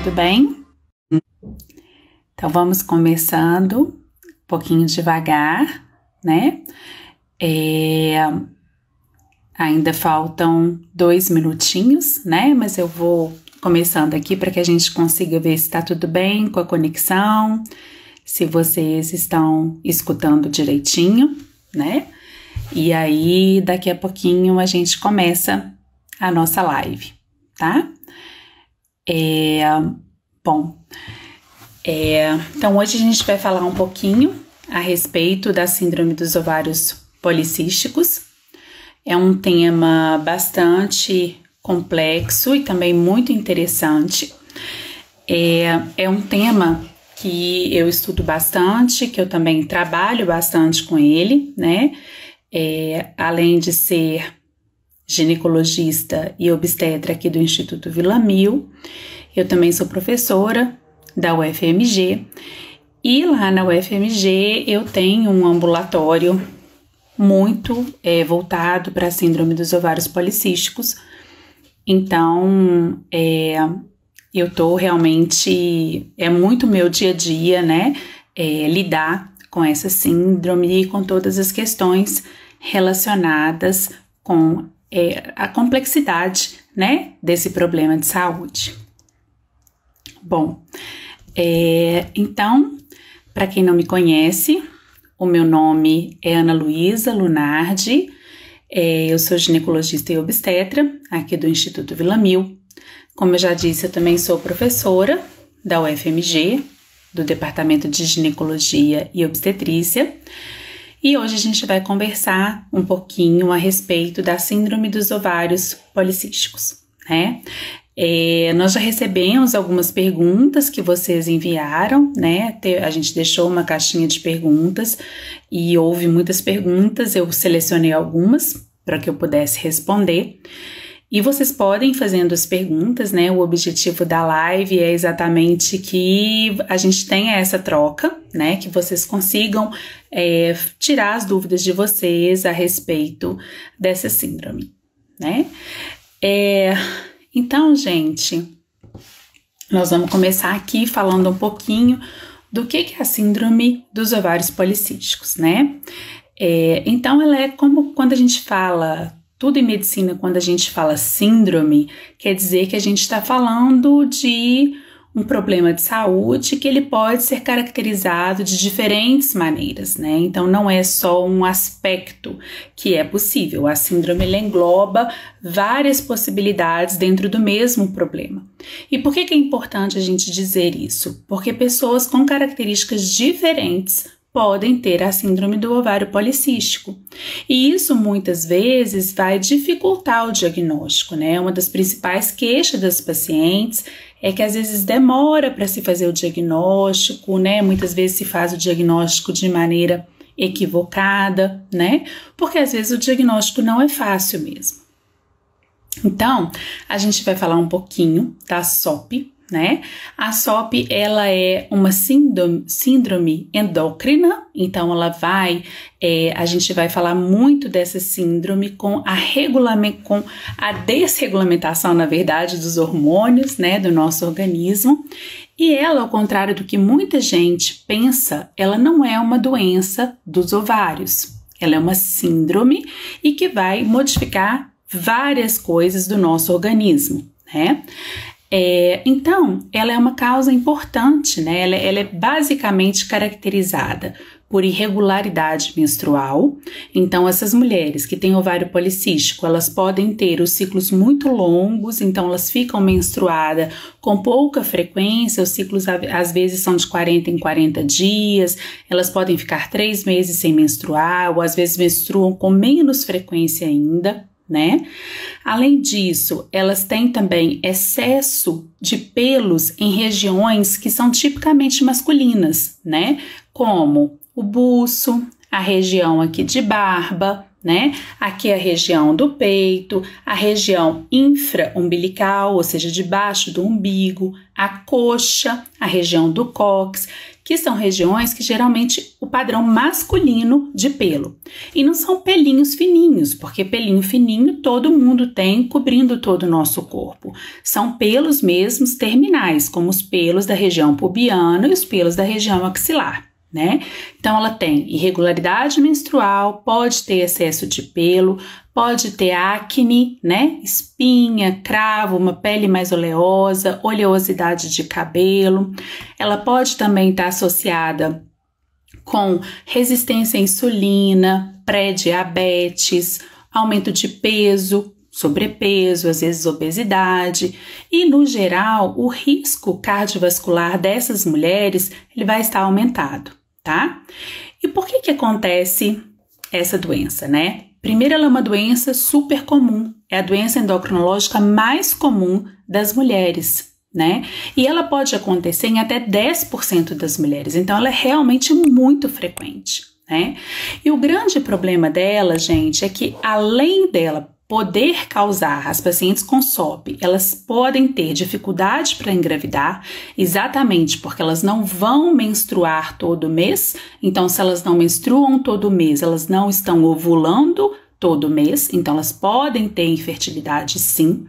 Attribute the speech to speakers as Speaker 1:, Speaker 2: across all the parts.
Speaker 1: tudo bem? Então vamos começando um pouquinho devagar, né? É, ainda faltam dois minutinhos, né? Mas eu vou começando aqui para que a gente consiga ver se está tudo bem com a conexão, se vocês estão escutando direitinho, né? E aí, daqui a pouquinho a gente começa a nossa live, tá? É, bom, é, então hoje a gente vai falar um pouquinho a respeito da síndrome dos ovários policísticos. É um tema bastante complexo e também muito interessante. É, é um tema que eu estudo bastante, que eu também trabalho bastante com ele, né? É, além de ser ginecologista e obstetra aqui do Instituto Vila Mil. Eu também sou professora da UFMG e lá na UFMG eu tenho um ambulatório muito é, voltado para a síndrome dos ovários policísticos. Então, é, eu tô realmente é muito meu dia a dia, né? É, lidar com essa síndrome e com todas as questões relacionadas com é, a complexidade né, desse problema de saúde. Bom, é, então, para quem não me conhece, o meu nome é Ana Luísa Lunardi, é, eu sou ginecologista e obstetra aqui do Instituto Vila Mil. Como eu já disse, eu também sou professora da UFMG, do Departamento de Ginecologia e Obstetrícia. E hoje a gente vai conversar um pouquinho a respeito da síndrome dos ovários policísticos, né? É, nós já recebemos algumas perguntas que vocês enviaram, né? A gente deixou uma caixinha de perguntas e houve muitas perguntas, eu selecionei algumas para que eu pudesse responder. E vocês podem fazendo as perguntas, né? O objetivo da live é exatamente que a gente tenha essa troca, né? Que vocês consigam é, tirar as dúvidas de vocês a respeito dessa síndrome, né? É, então, gente, nós vamos começar aqui falando um pouquinho do que é a síndrome dos ovários policísticos, né? É, então, ela é como quando a gente fala tudo em medicina, quando a gente fala síndrome, quer dizer que a gente está falando de um problema de saúde que ele pode ser caracterizado de diferentes maneiras, né? Então não é só um aspecto que é possível. A síndrome engloba várias possibilidades dentro do mesmo problema. E por que, que é importante a gente dizer isso? Porque pessoas com características diferentes podem ter a síndrome do ovário policístico. E isso muitas vezes vai dificultar o diagnóstico, né? Uma das principais queixas das pacientes é que às vezes demora para se fazer o diagnóstico, né? Muitas vezes se faz o diagnóstico de maneira equivocada, né? Porque às vezes o diagnóstico não é fácil mesmo. Então, a gente vai falar um pouquinho da SOP, né? A SOP ela é uma síndrome, síndrome endócrina, então ela vai, é, a gente vai falar muito dessa síndrome com a com a desregulamentação, na verdade, dos hormônios, né, do nosso organismo. E ela, ao contrário do que muita gente pensa, ela não é uma doença dos ovários. Ela é uma síndrome e que vai modificar várias coisas do nosso organismo, né? É, então, ela é uma causa importante, né? Ela, é, ela é basicamente caracterizada por irregularidade menstrual. Então, essas mulheres que têm ovário policístico, elas podem ter os ciclos muito longos, então elas ficam menstruadas com pouca frequência, os ciclos às vezes são de 40 em 40 dias, elas podem ficar três meses sem menstruar, ou às vezes menstruam com menos frequência ainda né? Além disso, elas têm também excesso de pelos em regiões que são tipicamente masculinas, né? Como o buço, a região aqui de barba, né? Aqui é a região do peito, a região infraumbilical, ou seja, debaixo do umbigo, a coxa, a região do cóccix que são regiões que geralmente o padrão masculino de pelo. E não são pelinhos fininhos, porque pelinho fininho todo mundo tem, cobrindo todo o nosso corpo. São pelos mesmos terminais, como os pelos da região pubiana e os pelos da região axilar né? Então ela tem irregularidade menstrual, pode ter excesso de pelo, pode ter acne, né? Espinha, cravo, uma pele mais oleosa, oleosidade de cabelo. Ela pode também estar associada com resistência à insulina, pré-diabetes, aumento de peso, sobrepeso, às vezes obesidade, e no geral, o risco cardiovascular dessas mulheres ele vai estar aumentado tá? E por que que acontece essa doença, né? Primeiro, ela é uma doença super comum, é a doença endocrinológica mais comum das mulheres, né? E ela pode acontecer em até 10% das mulheres, então ela é realmente muito frequente, né? E o grande problema dela, gente, é que além dela poder causar. As pacientes com SOP, elas podem ter dificuldade para engravidar, exatamente porque elas não vão menstruar todo mês. Então, se elas não menstruam todo mês, elas não estão ovulando todo mês, então elas podem ter infertilidade sim,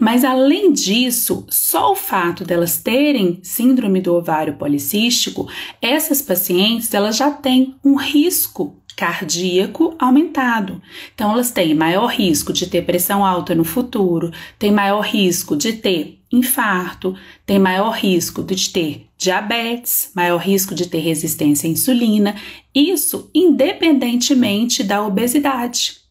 Speaker 1: mas além disso, só o fato delas terem síndrome do ovário policístico, essas pacientes elas já têm um risco cardíaco aumentado. Então, elas têm maior risco de ter pressão alta no futuro, têm maior risco de ter infarto, têm maior risco de ter diabetes, maior risco de ter resistência à insulina, isso independentemente da obesidade.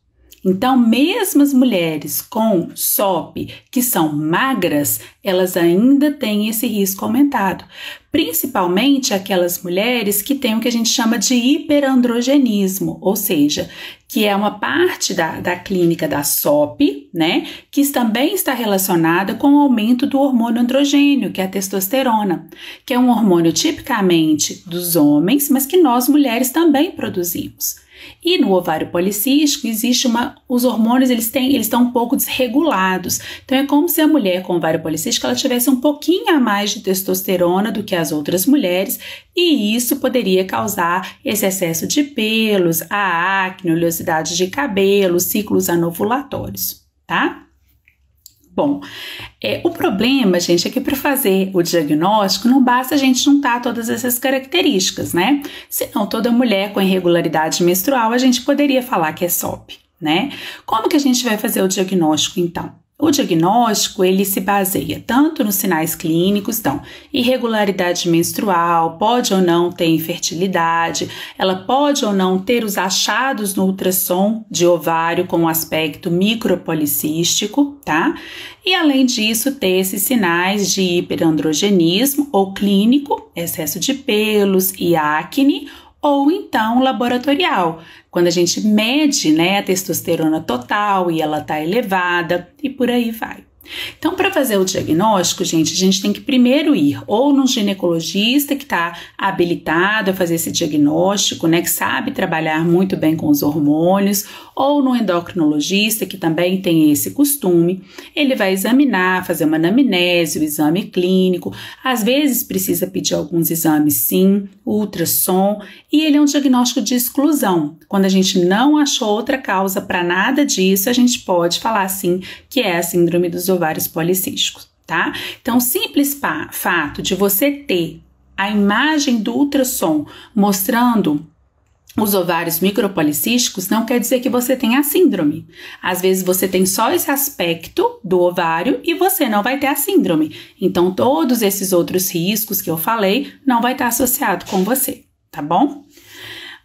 Speaker 1: Então, mesmo as mulheres com SOP que são magras, elas ainda têm esse risco aumentado principalmente aquelas mulheres que têm o que a gente chama de hiperandrogenismo, ou seja, que é uma parte da, da clínica da SOP, né, que também está relacionada com o aumento do hormônio androgênio, que é a testosterona, que é um hormônio tipicamente dos homens, mas que nós mulheres também produzimos. E no ovário policístico existe uma, os hormônios eles têm, eles estão um pouco desregulados. Então é como se a mulher com ovário policístico ela tivesse um pouquinho a mais de testosterona do que as outras mulheres, e isso poderia causar esse excesso de pelos, a acne, oleosidade de cabelo, ciclos anovulatórios, tá? Bom, é, o problema, gente, é que para fazer o diagnóstico não basta a gente juntar todas essas características, né? Senão, toda mulher com irregularidade menstrual a gente poderia falar que é SOP, né? Como que a gente vai fazer o diagnóstico então? O diagnóstico ele se baseia tanto nos sinais clínicos, então irregularidade menstrual, pode ou não ter infertilidade, ela pode ou não ter os achados no ultrassom de ovário com aspecto micropolicístico, tá? E além disso ter esses sinais de hiperandrogenismo ou clínico, excesso de pelos e acne, ou então laboratorial, quando a gente mede né, a testosterona total e ela está elevada, e por aí vai. Então, para fazer o diagnóstico, gente, a gente tem que primeiro ir ou num ginecologista que está habilitado a fazer esse diagnóstico, né, que sabe trabalhar muito bem com os hormônios, ou num endocrinologista que também tem esse costume. Ele vai examinar, fazer uma anamnese, o um exame clínico, às vezes precisa pedir alguns exames, sim, ultrassom, e ele é um diagnóstico de exclusão. Quando a gente não achou outra causa para nada disso, a gente pode falar sim que é a síndrome dos ovários policísticos, tá? Então, simples fato de você ter a imagem do ultrassom mostrando os ovários micropolicísticos não quer dizer que você tenha a síndrome. Às vezes você tem só esse aspecto do ovário e você não vai ter a síndrome. Então todos esses outros riscos que eu falei não vai estar associado com você, tá bom?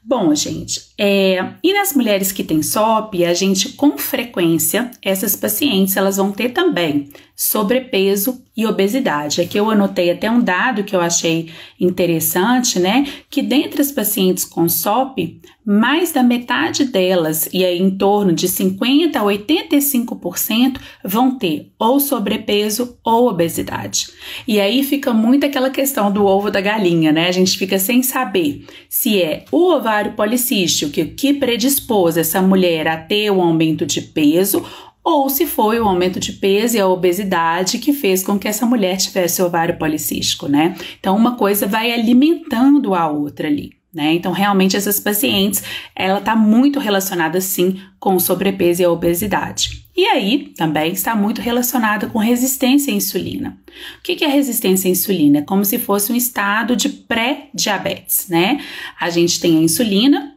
Speaker 1: Bom, gente, é, e nas mulheres que têm SOP, a gente com frequência, essas pacientes elas vão ter também sobrepeso e obesidade. Aqui eu anotei até um dado que eu achei interessante, né? Que dentre as pacientes com SOP, mais da metade delas, e aí em torno de 50 a 85%, vão ter ou sobrepeso ou obesidade. E aí fica muito aquela questão do ovo da galinha, né? A gente fica sem saber se é o ovário policístico que o que predispôs essa mulher a ter um aumento de peso ou se foi o aumento de peso e a obesidade que fez com que essa mulher tivesse ovário policístico, né? Então uma coisa vai alimentando a outra ali. Né? Então, realmente, essas pacientes, ela está muito relacionada, sim, com sobrepeso e a obesidade. E aí, também está muito relacionada com resistência à insulina. O que é resistência à insulina? É como se fosse um estado de pré-diabetes, né? A gente tem a insulina,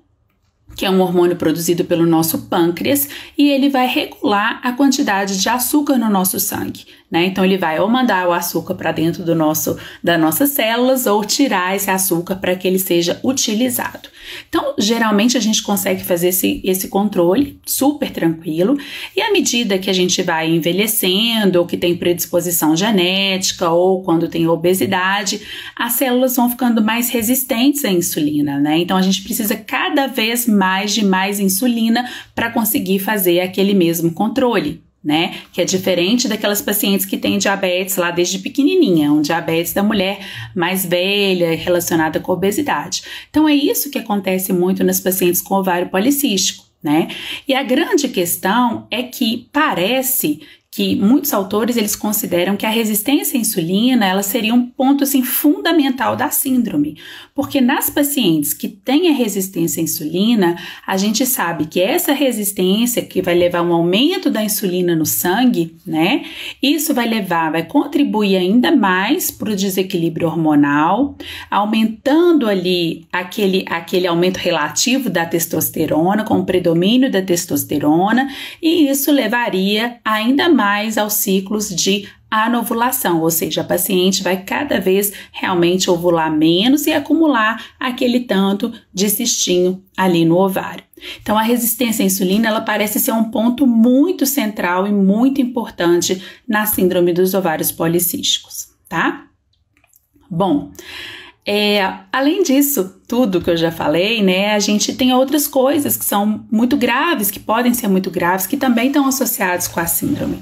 Speaker 1: que é um hormônio produzido pelo nosso pâncreas, e ele vai regular a quantidade de açúcar no nosso sangue, né? Então ele vai ou mandar o açúcar para dentro do nosso das nossas células ou tirar esse açúcar para que ele seja utilizado. Então, geralmente a gente consegue fazer esse, esse controle super tranquilo, e à medida que a gente vai envelhecendo, ou que tem predisposição genética, ou quando tem obesidade, as células vão ficando mais resistentes à insulina, né? Então a gente precisa cada vez mais de mais insulina para conseguir fazer aquele mesmo controle. Né? Que é diferente daquelas pacientes que têm diabetes lá desde pequenininha, um diabetes da mulher mais velha relacionada com obesidade. Então é isso que acontece muito nas pacientes com ovário policístico, né? E a grande questão é que parece que muitos autores eles consideram que a resistência à insulina ela seria um ponto assim, fundamental da síndrome, porque nas pacientes que têm a resistência à insulina, a gente sabe que essa resistência que vai levar um aumento da insulina no sangue, né? Isso vai levar, vai contribuir ainda mais para o desequilíbrio hormonal, aumentando ali aquele, aquele aumento relativo da testosterona, com o predomínio da testosterona, e isso levaria ainda mais mais aos ciclos de anovulação, ou seja, a paciente vai cada vez realmente ovular menos e acumular aquele tanto de cistinho ali no ovário. Então, a resistência à insulina ela parece ser um ponto muito central e muito importante na síndrome dos ovários policísticos, tá? Bom, é, além disso, tudo que eu já falei, né, a gente tem outras coisas que são muito graves, que podem ser muito graves, que também estão associadas com a síndrome.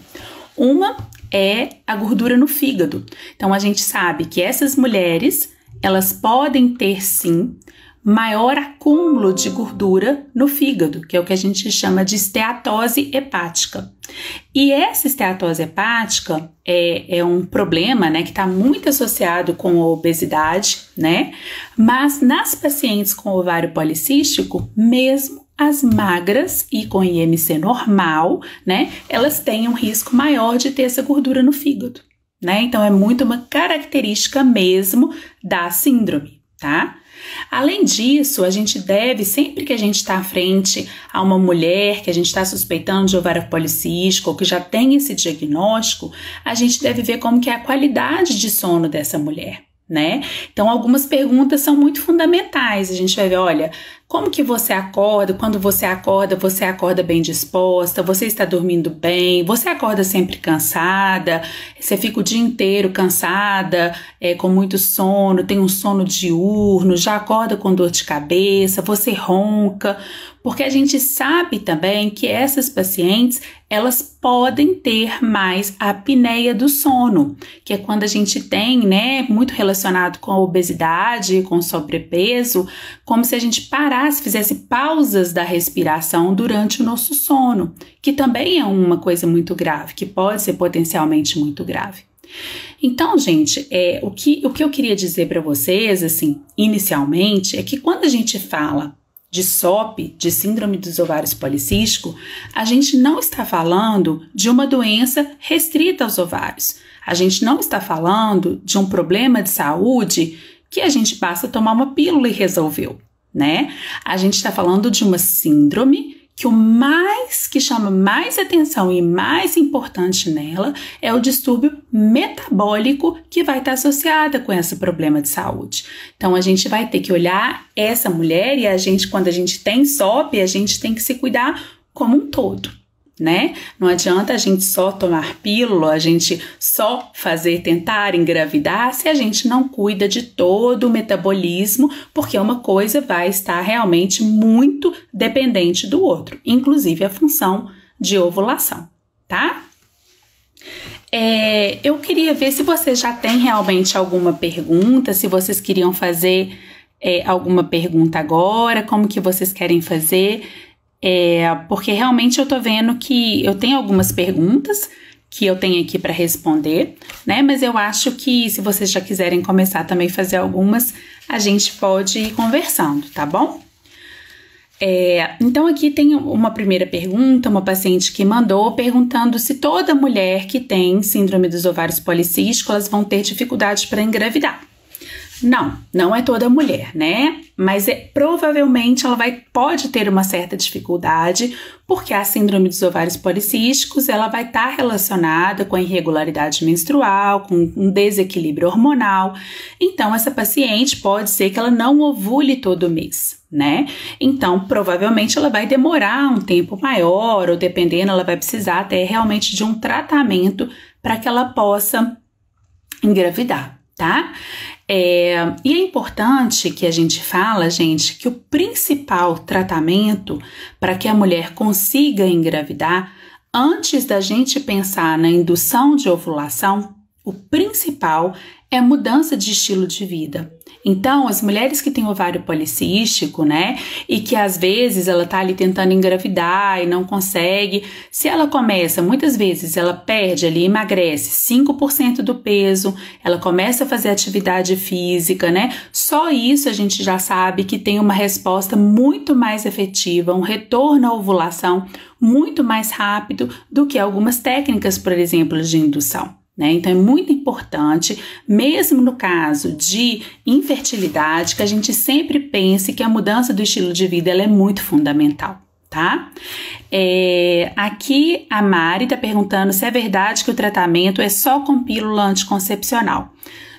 Speaker 1: Uma é a gordura no fígado. Então a gente sabe que essas mulheres, elas podem ter sim maior acúmulo de gordura no fígado, que é o que a gente chama de esteatose hepática. E essa esteatose hepática é, é um problema né, que está muito associado com a obesidade, né? Mas nas pacientes com ovário policístico, mesmo as magras e com IMC normal, né, elas têm um risco maior de ter essa gordura no fígado, né? Então é muito uma característica mesmo da síndrome, tá? Além disso, a gente deve, sempre que a gente está à frente a uma mulher que a gente está suspeitando de ovário policístico ou que já tem esse diagnóstico, a gente deve ver como que é a qualidade de sono dessa mulher. Né? Então, algumas perguntas são muito fundamentais. A gente vai ver, olha, como que você acorda? Quando você acorda, você acorda bem disposta? Você está dormindo bem? Você acorda sempre cansada? Você fica o dia inteiro cansada, é, com muito sono, tem um sono diurno, já acorda com dor de cabeça, você ronca? Porque a gente sabe também que essas pacientes, elas podem ter mais a apneia do sono, que é quando a gente tem, né, muito relacionado com a obesidade, com sobrepeso, como se a gente parasse se fizesse pausas da respiração durante o nosso sono, que também é uma coisa muito grave, que pode ser potencialmente muito grave. Então, gente, é, o, que, o que eu queria dizer para vocês, assim, inicialmente, é que quando a gente fala de SOP, de síndrome dos ovários policístico, a gente não está falando de uma doença restrita aos ovários. A gente não está falando de um problema de saúde que a gente passa a tomar uma pílula e resolveu né? A gente está falando de uma síndrome que o mais que chama mais atenção e mais importante nela é o distúrbio metabólico que vai estar tá associada com esse problema de saúde. Então a gente vai ter que olhar essa mulher e a gente quando a gente tem SOP, a gente tem que se cuidar como um todo né? Não adianta a gente só tomar pílula, a gente só fazer tentar engravidar se a gente não cuida de todo o metabolismo, porque uma coisa vai estar realmente muito dependente do outro, inclusive a função de ovulação, tá? É, eu queria ver se vocês já têm realmente alguma pergunta, se vocês queriam fazer é, alguma pergunta agora, como que vocês querem fazer é, porque realmente eu tô vendo que eu tenho algumas perguntas que eu tenho aqui para responder, né? Mas eu acho que se vocês já quiserem começar também a fazer algumas, a gente pode ir conversando, tá bom? É, então, aqui tem uma primeira pergunta, uma paciente que mandou perguntando se toda mulher que tem síndrome dos ovários policísticos vão ter dificuldade para engravidar. Não, não é toda mulher, né? Mas é, provavelmente ela vai, pode ter uma certa dificuldade, porque a síndrome dos ovários policísticos ela vai estar tá relacionada com a irregularidade menstrual, com um desequilíbrio hormonal. Então, essa paciente pode ser que ela não ovule todo mês, né? Então, provavelmente ela vai demorar um tempo maior, ou dependendo, ela vai precisar até realmente de um tratamento para que ela possa engravidar, tá? É, e é importante que a gente fala, gente, que o principal tratamento para que a mulher consiga engravidar, antes da gente pensar na indução de ovulação, o principal é mudança de estilo de vida. Então, as mulheres que têm ovário policístico, né, e que às vezes ela tá ali tentando engravidar e não consegue, se ela começa, muitas vezes ela perde ali, emagrece 5% do peso, ela começa a fazer atividade física, né? Só isso a gente já sabe que tem uma resposta muito mais efetiva, um retorno à ovulação muito mais rápido do que algumas técnicas, por exemplo, de indução. Né? Então é muito importante, mesmo no caso de infertilidade, que a gente sempre pense que a mudança do estilo de vida é muito fundamental tá? É, aqui a Mari está perguntando se é verdade que o tratamento é só com pílula anticoncepcional.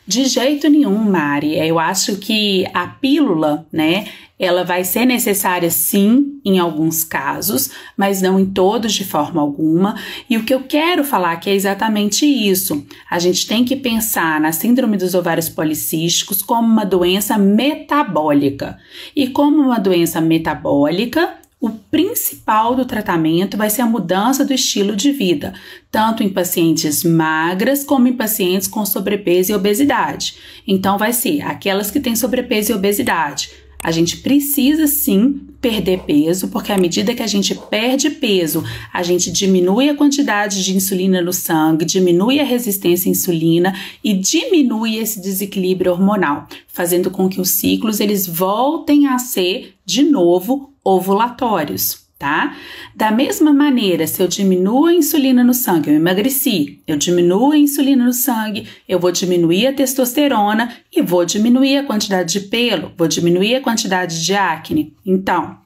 Speaker 1: De jeito nenhum, Mari. É, eu acho que a pílula, né, ela vai ser necessária sim em alguns casos, mas não em todos de forma alguma. E o que eu quero falar aqui é exatamente isso. A gente tem que pensar na síndrome dos ovários policísticos como uma doença metabólica. E como uma doença metabólica, o principal do tratamento vai ser a mudança do estilo de vida, tanto em pacientes magras como em pacientes com sobrepeso e obesidade. Então, vai ser aquelas que têm sobrepeso e obesidade a gente precisa sim perder peso, porque à medida que a gente perde peso, a gente diminui a quantidade de insulina no sangue, diminui a resistência à insulina e diminui esse desequilíbrio hormonal, fazendo com que os ciclos eles voltem a ser de novo ovulatórios tá? Da mesma maneira, se eu diminuo a insulina no sangue, eu emagreci, eu diminuo a insulina no sangue, eu vou diminuir a testosterona e vou diminuir a quantidade de pelo, vou diminuir a quantidade de acne. Então,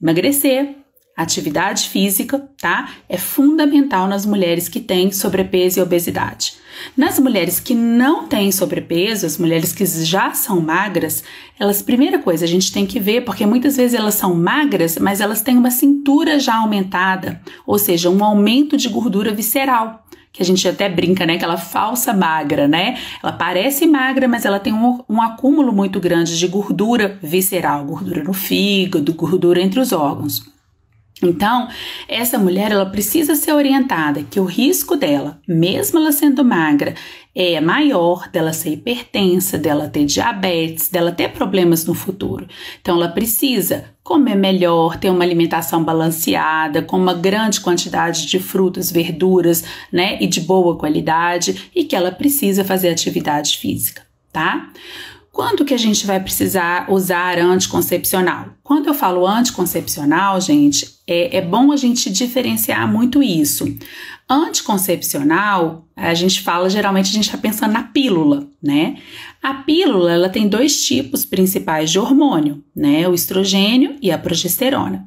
Speaker 1: emagrecer, Atividade física, tá? É fundamental nas mulheres que têm sobrepeso e obesidade. Nas mulheres que não têm sobrepeso, as mulheres que já são magras, elas, primeira coisa, a gente tem que ver, porque muitas vezes elas são magras, mas elas têm uma cintura já aumentada, ou seja, um aumento de gordura visceral que a gente até brinca, né? Aquela falsa magra, né? Ela parece magra, mas ela tem um, um, acúmulo muito grande de gordura visceral, gordura no fígado, gordura entre os órgãos. Então, essa mulher ela precisa ser orientada que o risco dela, mesmo ela sendo magra, é maior dela ser hipertensa, dela ter diabetes, dela ter problemas no futuro. Então, ela precisa comer melhor, ter uma alimentação balanceada, com uma grande quantidade de frutas, verduras, né, e de boa qualidade, e que ela precisa fazer atividade física, tá? Quando que a gente vai precisar usar anticoncepcional? Quando eu falo anticoncepcional, gente, é, é, bom a gente diferenciar muito isso. Anticoncepcional, a gente fala geralmente a gente está pensando na pílula, né? A pílula ela tem dois tipos principais de hormônio, né? O estrogênio e a progesterona.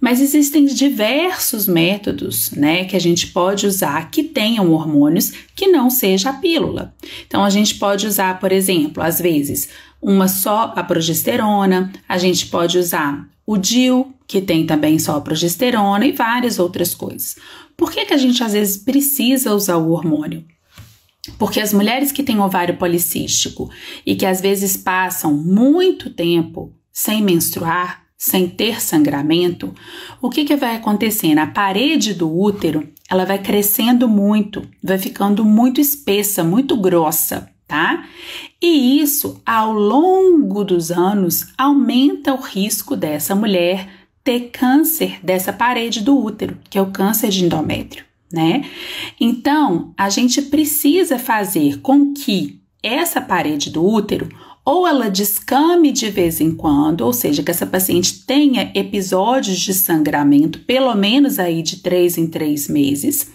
Speaker 1: Mas existem diversos métodos, né, que a gente pode usar que tenham hormônios que não seja a pílula. Então a gente pode usar, por exemplo, às vezes uma só a progesterona, a gente pode usar o DIL, que tem também só progesterona e várias outras coisas. Por que, que a gente às vezes precisa usar o hormônio? Porque as mulheres que têm ovário policístico e que às vezes passam muito tempo sem menstruar, sem ter sangramento, o que, que vai acontecendo? A parede do útero ela vai crescendo muito, vai ficando muito espessa, muito grossa, tá? E isso, ao longo dos anos, aumenta o risco dessa mulher ter câncer dessa parede do útero, que é o câncer de endométrio, né? Então, a gente precisa fazer com que essa parede do útero ou ela descame de vez em quando, ou seja, que essa paciente tenha episódios de sangramento, pelo menos aí de três em três meses,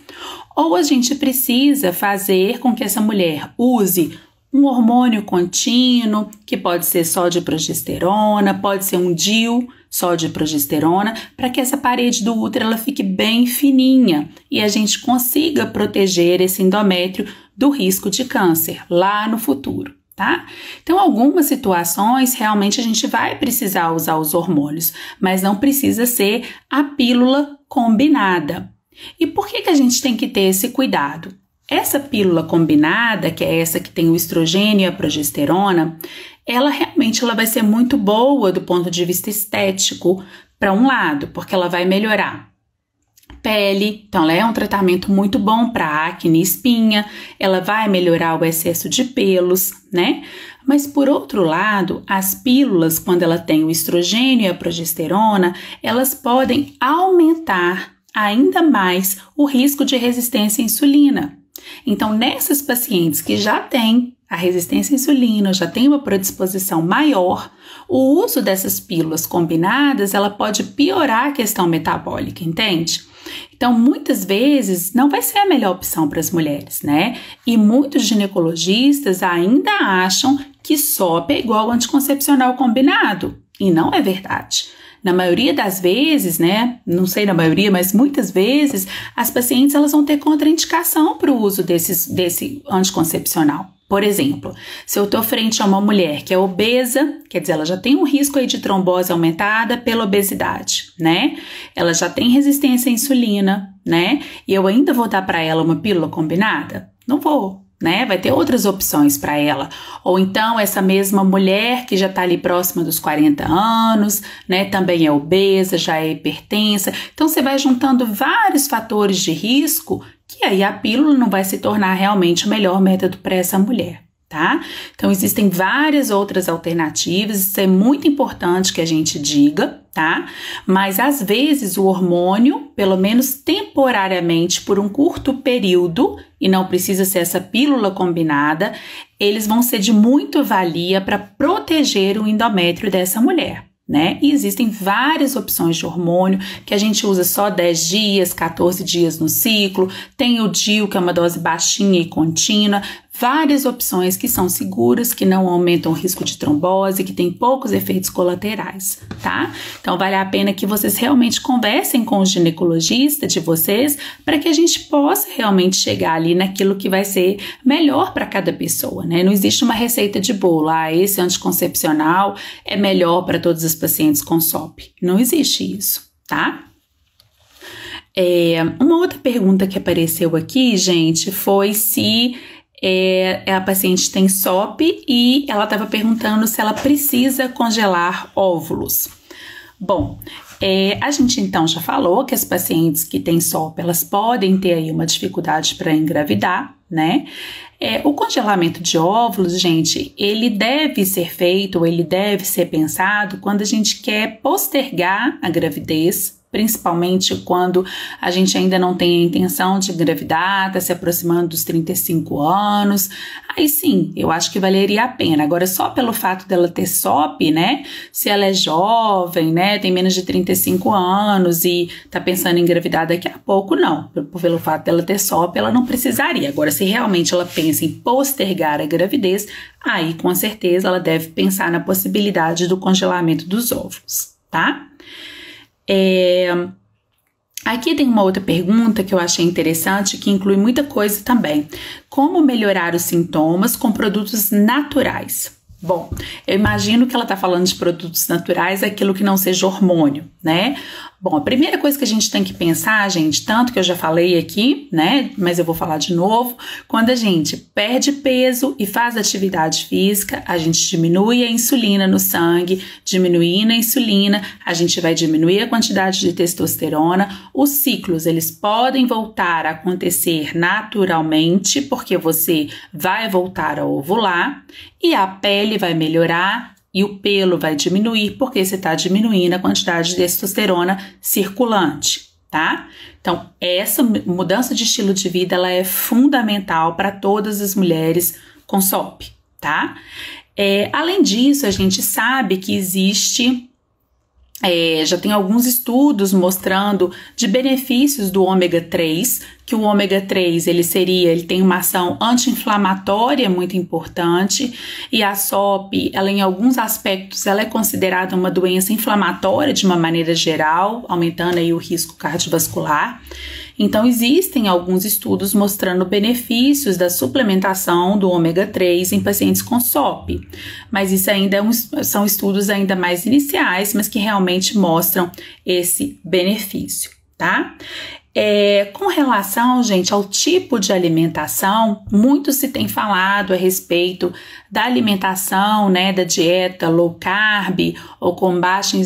Speaker 1: ou a gente precisa fazer com que essa mulher use um hormônio contínuo, que pode ser só de progesterona, pode ser um DIU, só de progesterona para que essa parede do útero ela fique bem fininha e a gente consiga proteger esse endométrio do risco de câncer lá no futuro. Tá? Então, algumas situações realmente a gente vai precisar usar os hormônios, mas não precisa ser a pílula combinada. E por que, que a gente tem que ter esse cuidado? Essa pílula combinada, que é essa que tem o estrogênio e a progesterona, ela realmente ela vai ser muito boa do ponto de vista estético para um lado, porque ela vai melhorar pele, então ela é um tratamento muito bom para acne e espinha, ela vai melhorar o excesso de pelos, né? Mas por outro lado, as pílulas, quando ela tem o estrogênio e a progesterona, elas podem aumentar ainda mais o risco de resistência à insulina. Então, nessas pacientes que já têm a resistência à insulina já tem uma predisposição maior, o uso dessas pílulas combinadas, ela pode piorar a questão metabólica, entende? Então, muitas vezes não vai ser a melhor opção para as mulheres, né? E muitos ginecologistas ainda acham que SOP é igual ao anticoncepcional combinado, e não é verdade. Na maioria das vezes, né? Não sei na maioria, mas muitas vezes as pacientes elas vão ter contraindicação para o uso desses, desse anticoncepcional. Por exemplo, se eu estou frente a uma mulher que é obesa, quer dizer, ela já tem um risco aí de trombose aumentada pela obesidade, né? Ela já tem resistência à insulina, né? E eu ainda vou dar para ela uma pílula combinada? Não vou, né? Vai ter outras opções para ela. Ou então essa mesma mulher que já está ali próxima dos 40 anos, né? Também é obesa, já é hipertensa. Então você vai juntando vários fatores de risco que aí a pílula não vai se tornar realmente o melhor método para essa mulher. Tá? Então existem várias outras alternativas, isso é muito importante que a gente diga, tá? Mas às vezes o hormônio, pelo menos temporariamente, por um curto período, e não precisa ser essa pílula combinada, eles vão ser de muito valia para proteger o endométrio dessa mulher né? E existem várias opções de hormônio que a gente usa só 10 dias, 14 dias no ciclo. Tem o DIL, que é uma dose baixinha e contínua, várias opções que são seguras, que não aumentam o risco de trombose, que tem poucos efeitos colaterais, tá? Então vale a pena que vocês realmente conversem com o ginecologista de vocês para que a gente possa realmente chegar ali naquilo que vai ser melhor para cada pessoa, né? Não existe uma receita de bolo, ah, esse anticoncepcional é melhor para todas as pacientes com SOP. Não existe isso, tá? É, uma outra pergunta que apareceu aqui, gente, foi se é, é, a paciente tem SOP e ela estava perguntando se ela precisa congelar óvulos. Bom, é, a gente então já falou que as pacientes que têm SOP elas podem ter aí uma dificuldade para engravidar, né? É, o congelamento de óvulos, gente, ele deve ser feito, ele deve ser pensado quando a gente quer postergar a gravidez principalmente quando a gente ainda não tem a intenção de engravidar, está se aproximando dos 35 anos. Aí sim, eu acho que valeria a pena. Agora, só pelo fato dela ter SOP, né? Se ela é jovem, né? Tem menos de 35 anos e tá pensando em engravidar daqui a pouco, não. Pelo fato dela ter SOP, ela não precisaria. Agora, se realmente ela pensa em postergar a gravidez, aí com certeza ela deve pensar na possibilidade do congelamento dos óvulos, tá? É... Aqui tem uma outra pergunta que eu achei interessante, que inclui muita coisa também. Como melhorar os sintomas com produtos naturais? Bom, eu imagino que ela está falando de produtos naturais, é aquilo que não seja hormônio, né? Bom, a primeira coisa que a gente tem que pensar, gente, tanto que eu já falei aqui, né, mas eu vou falar de novo, quando a gente perde peso e faz atividade física, a gente diminui a insulina no sangue, diminuindo a insulina, a gente vai diminuir a quantidade de testosterona, os ciclos, eles podem voltar a acontecer naturalmente, porque você vai voltar a ovular e a pele vai melhorar, e o pelo vai diminuir porque você está diminuindo a quantidade de testosterona circulante, tá? Então, essa mudança de estilo de vida ela é fundamental para todas as mulheres com SOP, tá? É, além disso, a gente sabe que existe. É, já tem alguns estudos mostrando de benefícios do ômega 3 que o ômega 3 ele seria, ele tem uma ação anti-inflamatória muito importante e a SOP, ela em alguns aspectos ela é considerada uma doença inflamatória de uma maneira geral, aumentando aí o risco cardiovascular. Então, existem alguns estudos mostrando benefícios da suplementação do ômega 3 em pacientes com SOP, mas isso ainda é um, são estudos ainda mais iniciais, mas que realmente mostram esse benefício, tá? É, com relação, gente, ao tipo de alimentação, muito se tem falado a respeito da alimentação, né, da dieta low carb ou com baixa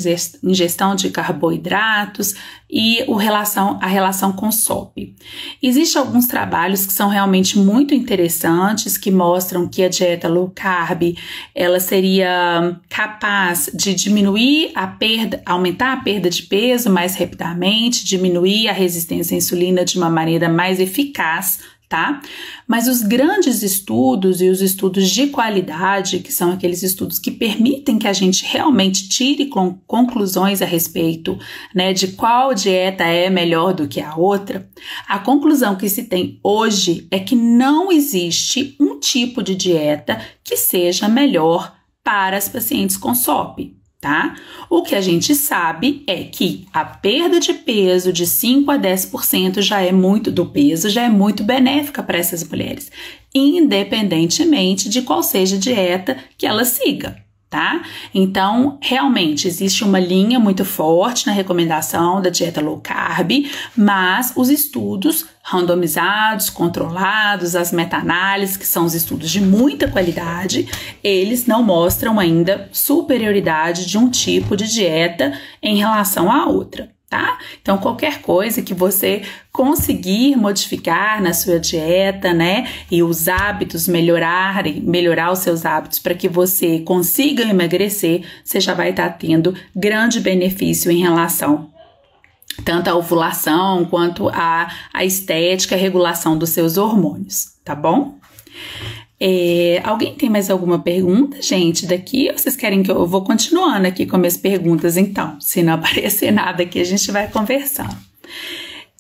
Speaker 1: ingestão de carboidratos e o relação, a relação com SOP. Existem alguns trabalhos que são realmente muito interessantes que mostram que a dieta low carb ela seria capaz de diminuir a perda, aumentar a perda de peso mais rapidamente, diminuir a resistência à insulina de uma maneira mais eficaz tá? Mas os grandes estudos e os estudos de qualidade, que são aqueles estudos que permitem que a gente realmente tire conclusões a respeito, né, de qual dieta é melhor do que a outra, a conclusão que se tem hoje é que não existe um tipo de dieta que seja melhor para as pacientes com SOP tá? O que a gente sabe é que a perda de peso de 5 a 10% já é muito do peso, já é muito benéfica para essas mulheres, independentemente de qual seja a dieta que ela siga tá? Então, realmente, existe uma linha muito forte na recomendação da dieta low carb, mas os estudos randomizados, controlados, as meta-análises, que são os estudos de muita qualidade, eles não mostram ainda superioridade de um tipo de dieta em relação à outra tá? Então, qualquer coisa que você conseguir modificar na sua dieta, né? E os hábitos melhorarem, melhorar os seus hábitos para que você consiga emagrecer, você já vai estar tá tendo grande benefício em relação tanto à ovulação quanto à, à estética, regulação dos seus hormônios, tá bom? É, alguém tem mais alguma pergunta, gente, daqui? Ou vocês querem que eu, eu vou continuando aqui com minhas perguntas, então? Se não aparecer nada aqui, a gente vai conversar.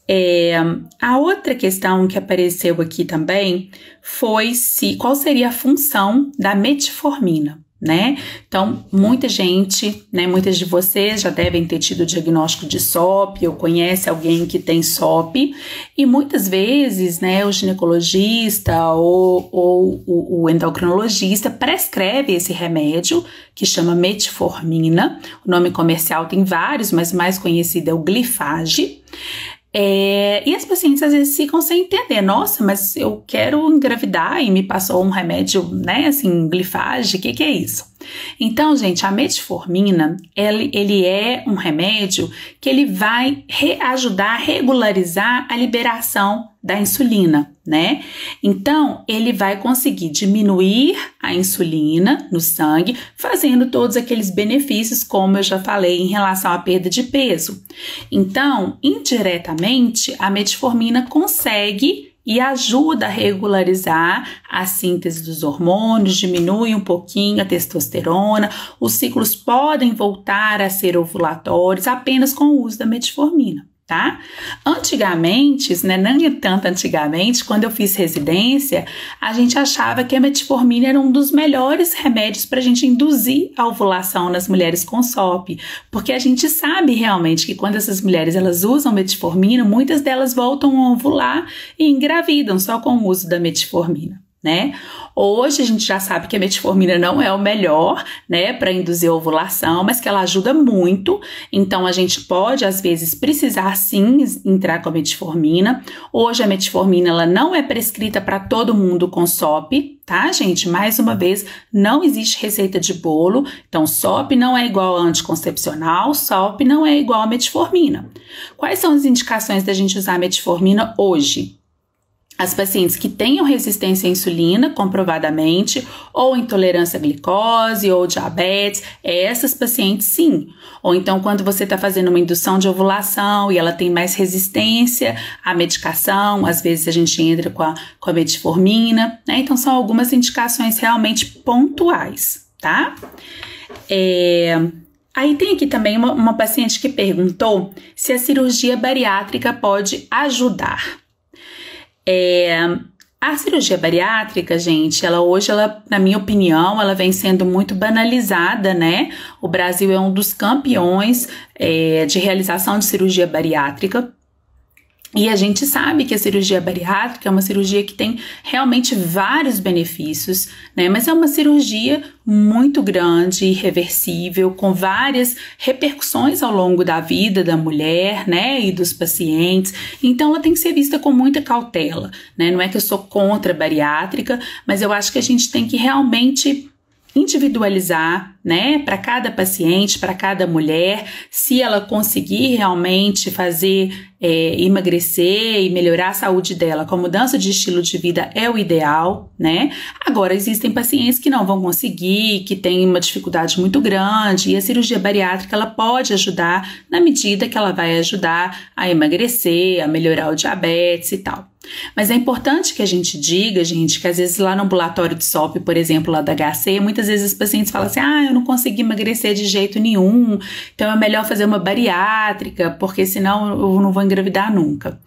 Speaker 1: É, a outra questão que apareceu aqui também foi se qual seria a função da metformina né? Então, muita gente, né, muitas de vocês já devem ter tido o diagnóstico de SOP ou conhece alguém que tem SOP, e muitas vezes, né, o ginecologista ou, ou o, o endocrinologista prescreve esse remédio que chama metformina. O nome comercial tem vários, mas mais conhecido é o glifage. É, e as pacientes às vezes ficam sem entender, nossa, mas eu quero engravidar e me passou um remédio, né, assim, glifage, o que, que é isso? Então, gente, a metformina, ele, ele é um remédio que ele vai ajudar a regularizar a liberação da insulina né? Então, ele vai conseguir diminuir a insulina no sangue, fazendo todos aqueles benefícios, como eu já falei, em relação à perda de peso. Então, indiretamente, a metformina consegue e ajuda a regularizar a síntese dos hormônios, diminui um pouquinho a testosterona, os ciclos podem voltar a ser ovulatórios apenas com o uso da metformina tá? Antigamente, né, é tanto antigamente, quando eu fiz residência, a gente achava que a metformina era um dos melhores remédios para a gente induzir a ovulação nas mulheres com SOP, porque a gente sabe realmente que quando essas mulheres elas usam metformina, muitas delas voltam a ovular e engravidam só com o uso da metformina né? Hoje a gente já sabe que a metformina não é o melhor, né, para induzir ovulação, mas que ela ajuda muito. Então a gente pode às vezes precisar sim entrar com a metformina. Hoje a metformina ela não é prescrita para todo mundo com SOP, tá, gente? Mais uma vez, não existe receita de bolo. Então SOP não é igual a anticoncepcional, SOP não é igual a metformina. Quais são as indicações da gente usar a metformina hoje? as pacientes que tenham resistência à insulina, comprovadamente, ou intolerância à glicose, ou diabetes, é essas pacientes sim. Ou então, quando você está fazendo uma indução de ovulação e ela tem mais resistência à medicação, às vezes a gente entra com a, com a metformina, né? Então, são algumas indicações realmente pontuais, tá? É, Aí tem aqui também uma, uma, paciente que perguntou se a cirurgia bariátrica pode ajudar. É, a cirurgia bariátrica, gente, ela hoje, ela, na minha opinião, ela vem sendo muito banalizada, né? O Brasil é um dos campeões é, de realização de cirurgia bariátrica. E a gente sabe que a cirurgia bariátrica é uma cirurgia que tem realmente vários benefícios, né? Mas é uma cirurgia muito grande, irreversível, com várias repercussões ao longo da vida da mulher, né, e dos pacientes. Então ela tem que ser vista com muita cautela, né? Não é que eu sou contra a bariátrica, mas eu acho que a gente tem que realmente individualizar, né, para cada paciente, para cada mulher, se ela conseguir realmente fazer é, emagrecer e melhorar a saúde dela com mudança de estilo de vida é o ideal, né? Agora existem pacientes que não vão conseguir, que têm uma dificuldade muito grande e a cirurgia bariátrica ela pode ajudar na medida que ela vai ajudar a emagrecer, a melhorar o diabetes e tal. Mas é importante que a gente diga, gente, que às vezes lá no ambulatório de SOP, por exemplo, lá da HC, muitas vezes os pacientes falam assim: ah, eu não consegui emagrecer de jeito nenhum, então é melhor fazer uma bariátrica, porque senão eu não vou engravidar nunca.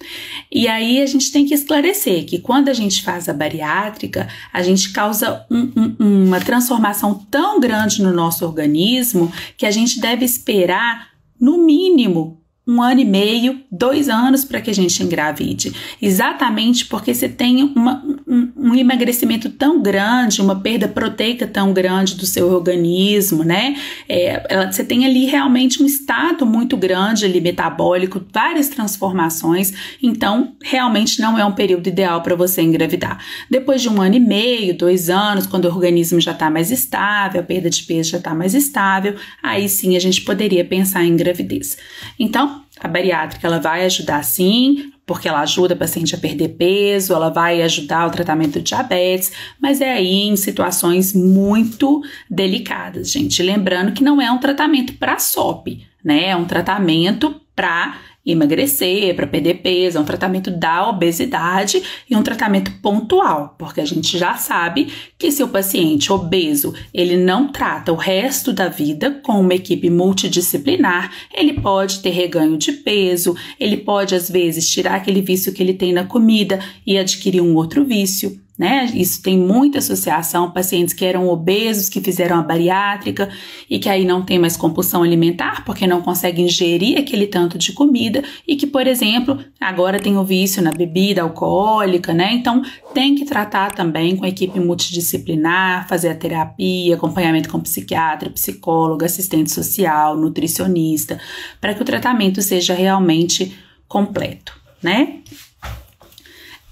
Speaker 1: E aí a gente tem que esclarecer que quando a gente faz a bariátrica, a gente causa um, um, uma transformação tão grande no nosso organismo que a gente deve esperar, no mínimo, um ano e meio, dois anos para que a gente engravide. Exatamente porque você tem uma, um, um, emagrecimento tão grande, uma perda proteica tão grande do seu organismo, né? É, ela, você tem ali realmente um estado muito grande ali metabólico, várias transformações. Então, realmente não é um período ideal para você engravidar. Depois de um ano e meio, dois anos, quando o organismo já está mais estável, a perda de peso já está mais estável, aí sim a gente poderia pensar em gravidez. Então, a bariátrica ela vai ajudar sim, porque ela ajuda o paciente a perder peso, ela vai ajudar o tratamento do diabetes, mas é aí em situações muito delicadas, gente. Lembrando que não é um tratamento para SOP, né? É um tratamento para emagrecer, para perder peso, é um tratamento da obesidade e um tratamento pontual, porque a gente já sabe que se o paciente obeso, ele não trata o resto da vida com uma equipe multidisciplinar, ele pode ter reganho de peso, ele pode às vezes tirar aquele vício que ele tem na comida e adquirir um outro vício. Né? Isso tem muita associação, pacientes que eram obesos, que fizeram a bariátrica e que aí não tem mais compulsão alimentar porque não consegue ingerir aquele tanto de comida e que, por exemplo, agora tem o vício na bebida alcoólica, né? Então, tem que tratar também com a equipe multidisciplinar, fazer a terapia, acompanhamento com psiquiatra, psicólogo, assistente social, nutricionista, para que o tratamento seja realmente completo, né?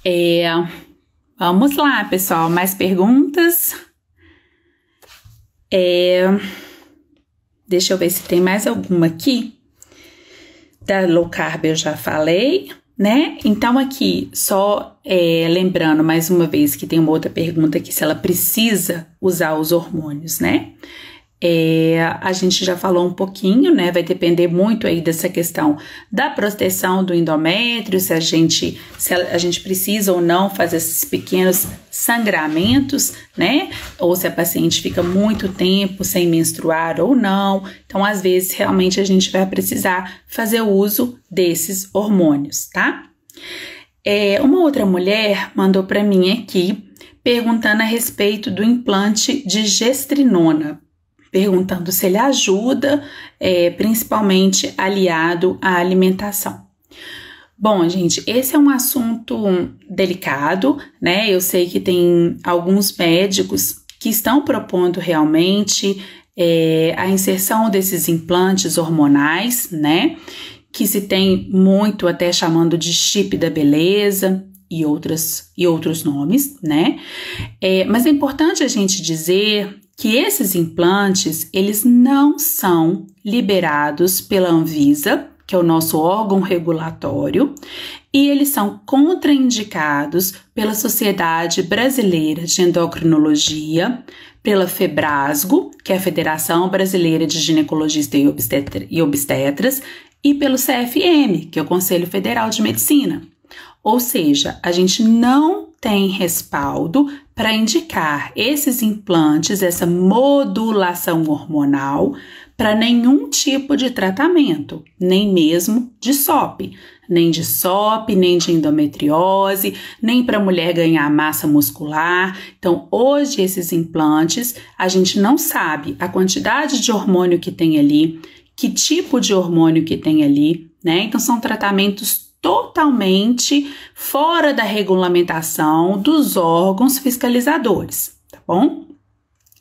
Speaker 1: É, Vamos lá, pessoal. Mais perguntas? É... Deixa eu ver se tem mais alguma aqui. Da low carb eu já falei, né? Então, aqui, só é, lembrando mais uma vez que tem uma outra pergunta aqui: se ela precisa usar os hormônios, né? É, a gente já falou um pouquinho, né? Vai depender muito aí dessa questão da proteção do endométrio, se a gente, se a, gente precisa ou não fazer esses pequenos sangramentos, né? Ou se a paciente fica muito tempo sem menstruar ou não. Então, às vezes, realmente a gente vai precisar fazer o uso desses hormônios, tá? É, uma outra mulher mandou para mim aqui perguntando a respeito do implante de gestrinona perguntando se ele ajuda, é, principalmente aliado à alimentação. Bom, gente, esse é um assunto delicado, né? Eu sei que tem alguns médicos que estão propondo realmente é, a inserção desses implantes hormonais, né? Que se tem muito até chamando de chip da beleza e, outras, e outros nomes, né? É, mas é importante a gente dizer que esses implantes, eles não são liberados pela Anvisa, que é o nosso órgão regulatório, e eles são contraindicados pela Sociedade Brasileira de Endocrinologia, pela Febrasgo, que é a Federação Brasileira de Ginecologistas e, Obstetra e Obstetras, e pelo CFM, que é o Conselho Federal de Medicina. Ou seja, a gente não tem respaldo para indicar esses implantes, essa modulação hormonal, para nenhum tipo de tratamento, nem mesmo de SOP, nem de SOP, nem de endometriose, nem para mulher ganhar massa muscular. Então, hoje esses implantes, a gente não sabe a quantidade de hormônio que tem ali, que tipo de hormônio que tem ali, né? Então são tratamentos totalmente fora da regulamentação dos órgãos fiscalizadores, tá bom?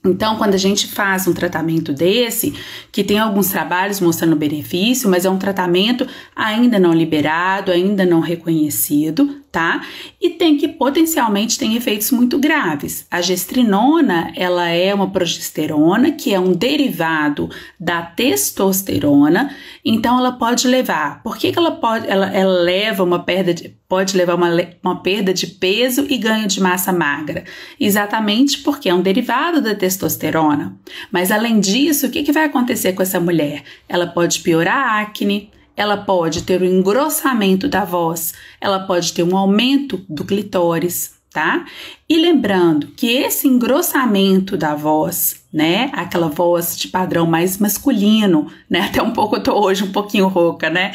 Speaker 1: Então, quando a gente faz um tratamento desse, que tem alguns trabalhos mostrando benefício, mas é um tratamento ainda não liberado, ainda não reconhecido, tá? E tem que potencialmente tem efeitos muito graves. A gestrinona, ela é uma progesterona que é um derivado da testosterona, então ela pode levar. Por que, que ela pode ela, ela leva uma perda de, pode levar uma, uma perda de peso e ganho de massa magra? Exatamente porque é um derivado da testosterona. Mas além disso, o que, que vai acontecer com essa mulher? Ela pode piorar a acne, ela pode ter o um engrossamento da voz, ela pode ter um aumento do clitóris, tá? E lembrando que esse engrossamento da voz, né, aquela voz de padrão mais masculino, né, até um pouco eu tô hoje um pouquinho rouca, né?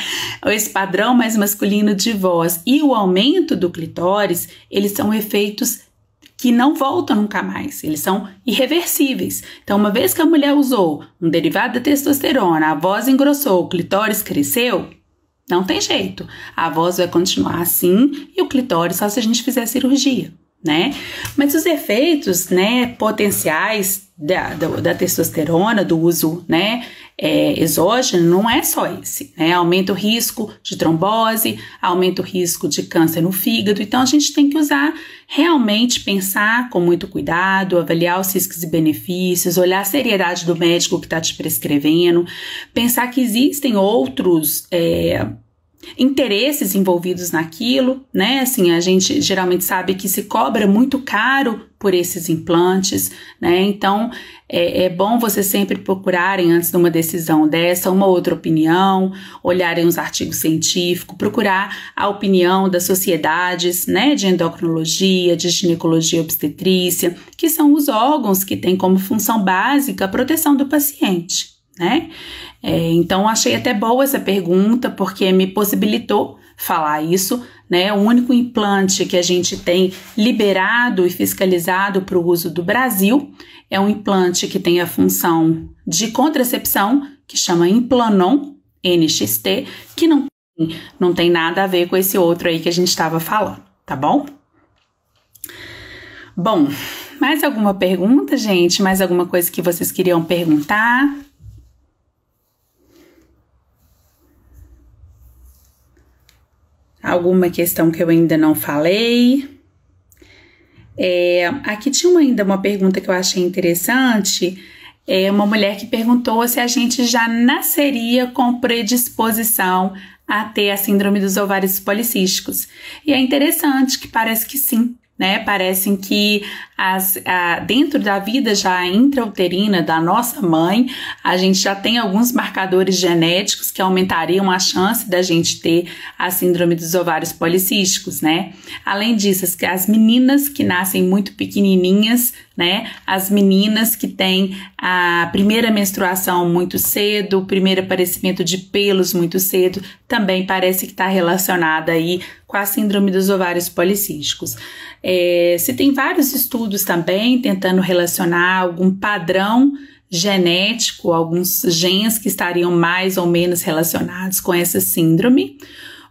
Speaker 1: Esse padrão mais masculino de voz e o aumento do clitóris, eles são efeitos que não voltam nunca mais, eles são irreversíveis. Então, uma vez que a mulher usou um derivado da testosterona, a voz engrossou, o clitóris cresceu, não tem jeito. A voz vai continuar assim e o clitóris só se a gente fizer cirurgia né? Mas os efeitos, né, potenciais da, da, da testosterona, do uso, né, é, exógeno, não é só esse, né? Aumenta o risco de trombose, aumenta o risco de câncer no fígado. Então, a gente tem que usar, realmente pensar com muito cuidado, avaliar os riscos e benefícios, olhar a seriedade do médico que está te prescrevendo, pensar que existem outros. É, interesses envolvidos naquilo, né? Assim, a gente geralmente sabe que se cobra muito caro por esses implantes, né? Então é, é, bom você sempre procurarem antes de uma decisão dessa uma outra opinião, olharem os artigos científicos, procurar a opinião das sociedades, né? De endocrinologia, de ginecologia, obstetrícia, que são os órgãos que têm como função básica a proteção do paciente. Né? É, então, achei até boa essa pergunta, porque me possibilitou falar isso, né? O único implante que a gente tem liberado e fiscalizado para o uso do Brasil é um implante que tem a função de contracepção, que chama Implanon NXT, que não tem, não tem nada a ver com esse outro aí que a gente estava falando, tá bom? Bom, mais alguma pergunta, gente? Mais alguma coisa que vocês queriam perguntar? alguma questão que eu ainda não falei. É, aqui tinha uma, ainda uma pergunta que eu achei interessante. É uma mulher que perguntou se a gente já nasceria com predisposição a ter a síndrome dos ovários policísticos. E é interessante que parece que sim né? Parecem que as, a, dentro da vida já intrauterina da nossa mãe, a gente já tem alguns marcadores genéticos que aumentariam a chance da gente ter a síndrome dos ovários policísticos, né? Além disso, as, as meninas que nascem muito pequenininhas, né? As meninas que têm a primeira menstruação muito cedo, o primeiro aparecimento de pelos muito cedo, também parece que está relacionada aí com a síndrome dos ovários policísticos. É, se tem vários estudos também tentando relacionar algum padrão genético, alguns genes que estariam mais ou menos relacionados com essa síndrome.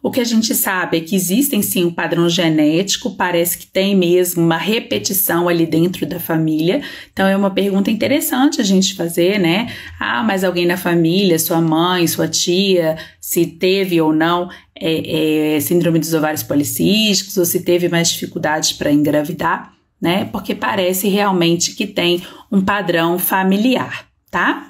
Speaker 1: O que a gente sabe é que existem sim um padrão genético, parece que tem mesmo uma repetição ali dentro da família. Então é uma pergunta interessante a gente fazer, né? Ah, mas alguém na família, sua mãe, sua tia, se teve ou não é, é, síndrome dos ovários policísticos, ou se teve mais dificuldades para engravidar, né? Porque parece realmente que tem um padrão familiar, tá?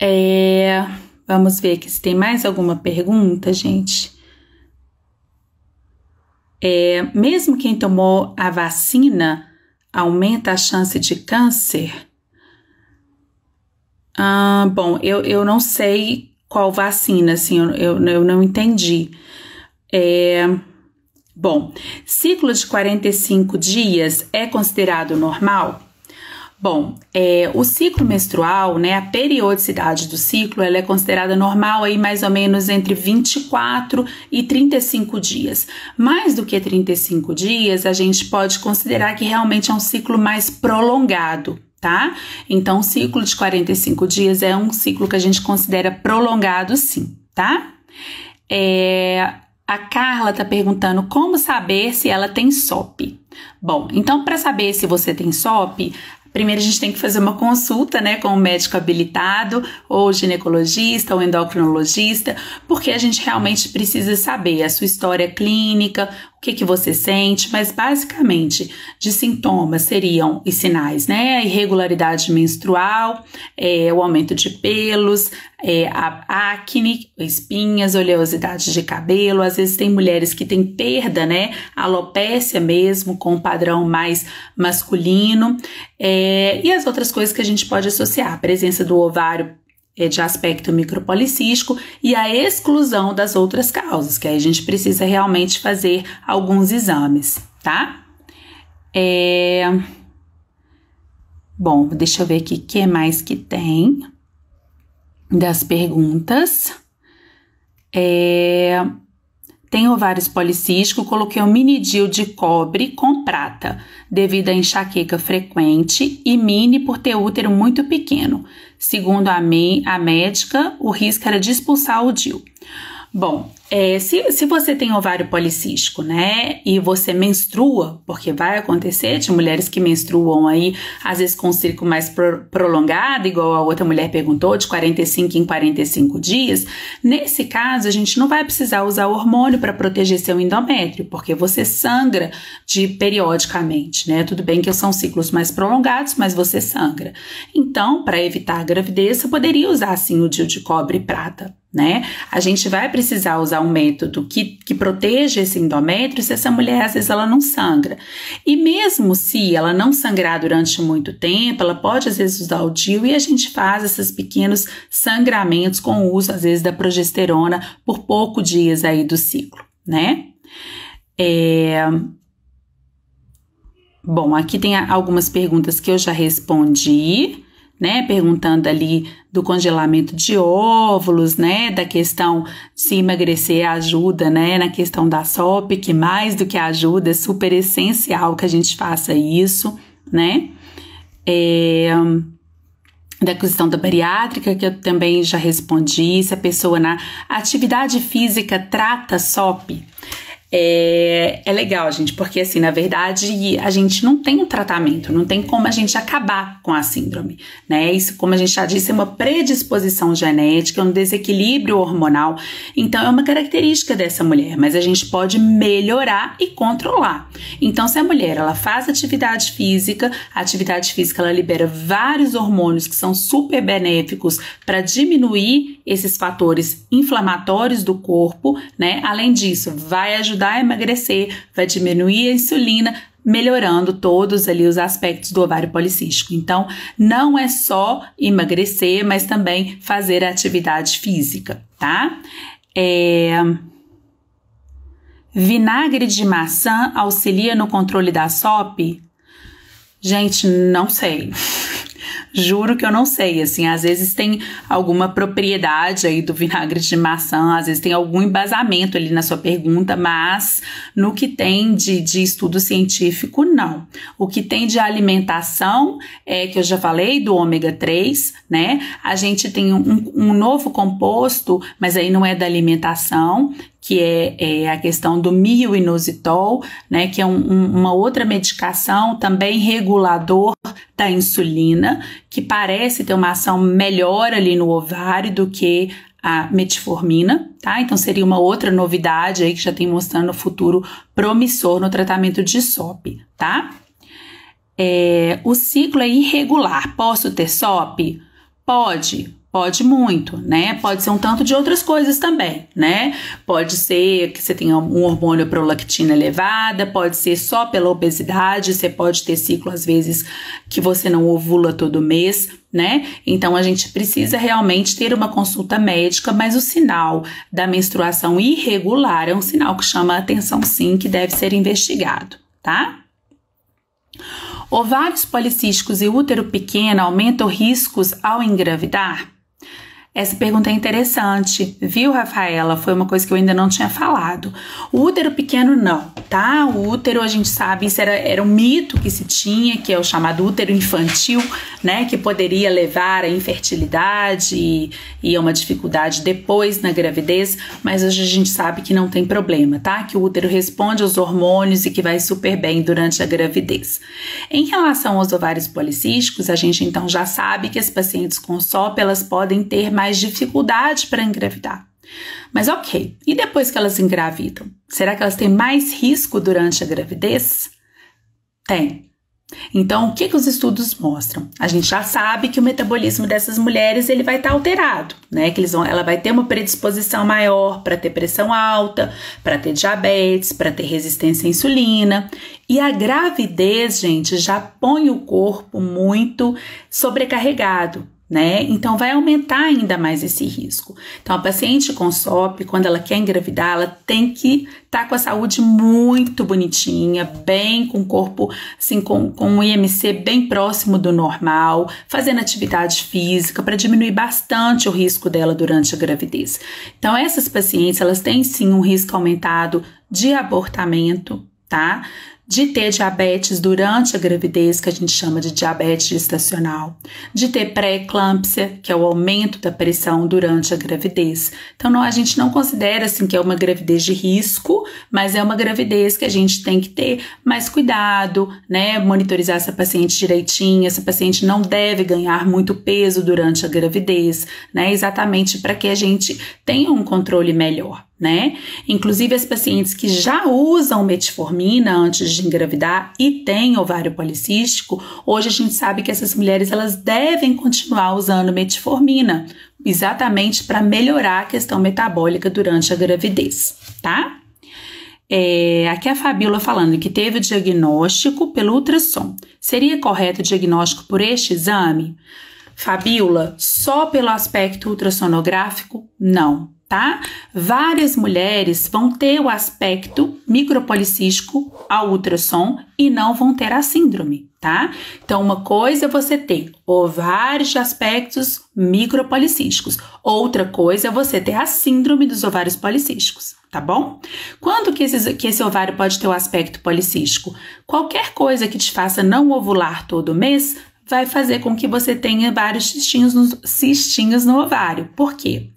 Speaker 1: É. Vamos ver aqui se tem mais alguma pergunta, gente. É, mesmo quem tomou a vacina aumenta a chance de câncer? Ah, bom, eu, eu não sei qual vacina, assim, eu, eu, eu não entendi. É, bom, ciclo de 45 dias é considerado normal? Bom, é, o ciclo menstrual, né, a periodicidade do ciclo, ela é considerada normal aí mais ou menos entre 24 e 35 dias. Mais do que 35 dias, a gente pode considerar que realmente é um ciclo mais prolongado, tá? Então, o ciclo de 45 dias é um ciclo que a gente considera prolongado, sim, tá? É, a Carla está perguntando como saber se ela tem SOP. Bom, então para saber se você tem SOP, Primeiro a gente tem que fazer uma consulta, né, com o um médico habilitado, ou ginecologista, ou endocrinologista, porque a gente realmente precisa saber a sua história clínica, o que, que você sente, mas basicamente de sintomas seriam os sinais, né? A irregularidade menstrual, é, o aumento de pelos, é, a acne, espinhas, oleosidade de cabelo. Às vezes tem mulheres que têm perda, né? Alopécia mesmo, com um padrão mais masculino. É, e as outras coisas que a gente pode associar, a presença do ovário é de aspecto micropolicístico e a exclusão das outras causas, que aí a gente precisa realmente fazer alguns exames, tá? É... Bom, deixa eu ver aqui o que mais que tem das perguntas. É... Tem ovários policísticos, coloquei um mini deal de cobre com prata, devido à enxaqueca frequente, e mini por ter útero muito pequeno. Segundo a, a médica, o risco era de expulsar o DIL. Bom, é, se, se você tem ovário policístico, né, e você menstrua, porque vai acontecer de mulheres que menstruam aí, às vezes com círculo mais pro, prolongado, igual a outra mulher perguntou, de 45 em 45 dias, nesse caso a gente não vai precisar usar hormônio para proteger seu endométrio, porque você sangra de periodicamente, né? Tudo bem que são ciclos mais prolongados, mas você sangra. Então, para evitar a gravidez, você poderia usar assim o DIU de cobre e prata né? A gente vai precisar usar um método que, que proteja esse endométrio se essa mulher às vezes ela não sangra. E mesmo se ela não sangrar durante muito tempo, ela pode às vezes usar o DIU e a gente faz esses pequenos sangramentos com o uso às vezes da progesterona por poucos dias aí do ciclo, né? É... Bom, aqui tem algumas perguntas que eu já respondi né? Perguntando ali do congelamento de óvulos, né? Da questão se emagrecer ajuda, né? Na questão da SOP, que mais do que ajuda, é super essencial que a gente faça isso, né? É, da questão da bariátrica, que eu também já respondi, se a pessoa na atividade física trata SOP é, é legal, gente, porque assim, na verdade, a gente não tem um tratamento, não tem como a gente acabar com a síndrome, né? Isso, como a gente já disse, é uma predisposição genética, é um desequilíbrio hormonal. Então, é uma característica dessa mulher, mas a gente pode melhorar e controlar. Então, se a mulher ela faz atividade física, a atividade física ela libera vários hormônios que são super benéficos para diminuir esses fatores inflamatórios do corpo, né? Além disso, vai ajudar ajudar a emagrecer, vai diminuir a insulina, melhorando todos ali os aspectos do ovário policístico. Então, não é só emagrecer, mas também fazer atividade física, tá? É... Vinagre de maçã auxilia no controle da SOP? Gente, não sei. Juro que eu não sei, assim, às vezes tem alguma propriedade aí do vinagre de maçã, às vezes tem algum embasamento ali na sua pergunta, mas no que tem de, de estudo científico, não. O que tem de alimentação, é que eu já falei, do ômega 3, né? A gente tem um, um novo composto, mas aí não é da alimentação, que é, é, a questão do mioinositol, né, que é um, um, uma outra medicação também regulador da insulina que parece ter uma ação melhor ali no ovário do que a metformina, tá? Então seria uma outra novidade aí que já tem mostrando o futuro promissor no tratamento de SOP, tá? É, o ciclo é irregular. Posso ter SOP? Pode. Pode muito, né? Pode ser um tanto de outras coisas também, né? Pode ser que você tenha um hormônio prolactina elevada, pode ser só pela obesidade, você pode ter ciclo às vezes que você não ovula todo mês, né? Então a gente precisa realmente ter uma consulta médica, mas o sinal da menstruação irregular é um sinal que chama a atenção sim, que deve ser investigado, tá? Ovários policísticos e útero pequeno aumentam riscos ao engravidar? Essa pergunta é interessante, viu, Rafaela? Foi uma coisa que eu ainda não tinha falado. O útero pequeno, não, tá? O útero, a gente sabe, isso era, era um mito que se tinha, que é o chamado útero infantil, né? Que poderia levar à infertilidade e, e a uma dificuldade depois na gravidez, mas hoje a gente sabe que não tem problema, tá? Que o útero responde aos hormônios e que vai super bem durante a gravidez. Em relação aos ovários policísticos, a gente então já sabe que as pacientes com SOP elas podem ter mais dificuldade para engravidar. Mas ok, e depois que elas engravidam? Será que elas têm mais risco durante a gravidez? Tem. Então, o que, que os estudos mostram? A gente já sabe que o metabolismo dessas mulheres ele vai estar tá alterado, né? Que eles vão, ela vai ter uma predisposição maior para ter pressão alta, para ter diabetes, para ter resistência à insulina. E a gravidez, gente, já põe o corpo muito sobrecarregado né? Então vai aumentar ainda mais esse risco. Então a paciente com SOP, quando ela quer engravidar, ela tem que estar tá com a saúde muito bonitinha, bem com o corpo, assim, com, com um IMC bem próximo do normal, fazendo atividade física para diminuir bastante o risco dela durante a gravidez. Então essas pacientes, elas têm sim um risco aumentado de abortamento, tá? de ter diabetes durante a gravidez, que a gente chama de diabetes gestacional, de ter pré-eclâmpsia, que é o aumento da pressão durante a gravidez. Então, não, a gente não considera assim que é uma gravidez de risco, mas é uma gravidez que a gente tem que ter mais cuidado, né? Monitorizar essa paciente direitinho, essa paciente não deve ganhar muito peso durante a gravidez, né? Exatamente para que a gente tenha um controle melhor né? Inclusive as pacientes que já usam metformina antes de engravidar e têm ovário policístico, hoje a gente sabe que essas mulheres elas devem continuar usando metformina, exatamente para melhorar a questão metabólica durante a gravidez, tá? É, aqui a Fabíola falando que teve o diagnóstico pelo ultrassom. Seria correto o diagnóstico por este exame? Fabíola, só pelo aspecto ultrassonográfico? Não tá? Várias mulheres vão ter o aspecto micropolicístico ao ultrassom e não vão ter a síndrome, tá? Então, uma coisa é você ter ovários de aspectos micropolicísticos, outra coisa é você ter a síndrome dos ovários policísticos, tá bom? Quando que, esses, que esse ovário pode ter o aspecto policístico? Qualquer coisa que te faça não ovular todo mês vai fazer com que você tenha vários cistinhos no, cistinhos no ovário. Por quê?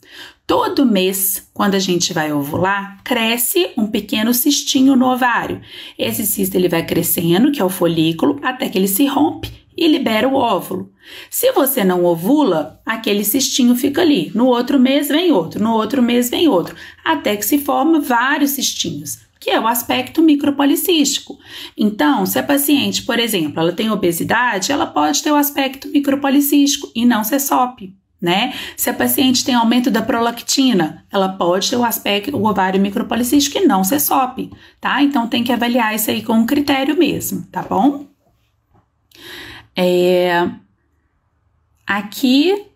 Speaker 1: Todo mês, quando a gente vai ovular, cresce um pequeno cistinho no ovário. Esse cisto ele vai crescendo, que é o folículo, até que ele se rompe e libera o óvulo. Se você não ovula, aquele cistinho fica ali. No outro mês vem outro, no outro mês vem outro, até que se formam vários cistinhos, que é o aspecto micropolicístico. Então, se a paciente, por exemplo, ela tem obesidade, ela pode ter o aspecto micropolicístico e não ser SOP né? Se a paciente tem aumento da prolactina, ela pode ter o aspecto, o ovário micropolicístico que não se SOP, tá? Então tem que avaliar isso aí com um critério mesmo, tá bom? É... Aqui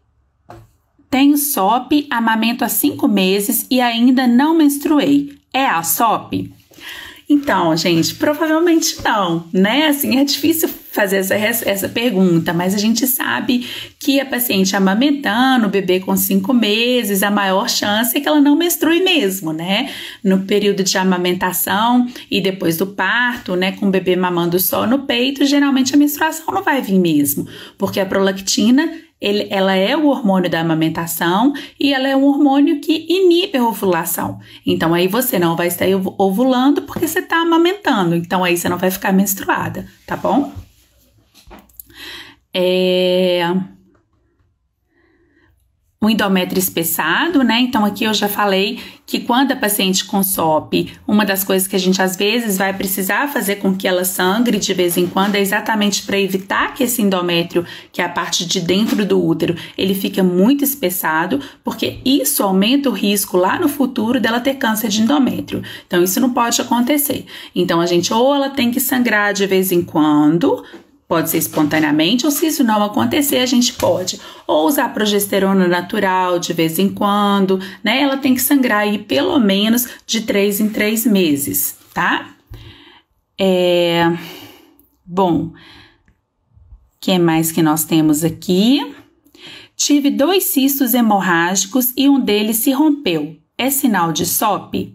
Speaker 1: tem SOP, amamento há 5 meses e ainda não menstruei. É a SOP? Então, gente, provavelmente não, né? Assim, é difícil fazer essa, essa pergunta, mas a gente sabe que a paciente amamentando, o bebê com cinco meses, a maior chance é que ela não menstrue mesmo, né? No período de amamentação e depois do parto, né? Com o bebê mamando só no peito, geralmente a menstruação não vai vir mesmo, porque a prolactina ele, ela é o hormônio da amamentação e ela é um hormônio que inibe a ovulação. Então aí você não vai estar ovulando porque você está amamentando. Então aí você não vai ficar menstruada, tá bom? É um endométrio espessado, né? Então aqui eu já falei que quando a paciente com SOP, uma das coisas que a gente às vezes vai precisar fazer com que ela sangre de vez em quando é exatamente para evitar que esse endométrio, que é a parte de dentro do útero, ele fique muito espessado, porque isso aumenta o risco lá no futuro dela ter câncer de endométrio. Então isso não pode acontecer. Então a gente ou ela tem que sangrar de vez em quando, Pode ser espontaneamente, ou se isso não acontecer, a gente pode ou usar progesterona natural de vez em quando, né? Ela tem que sangrar aí pelo menos de três em três meses, tá? É. Bom, o que mais que nós temos aqui? Tive dois cistos hemorrágicos e um deles se rompeu. É sinal de SOP?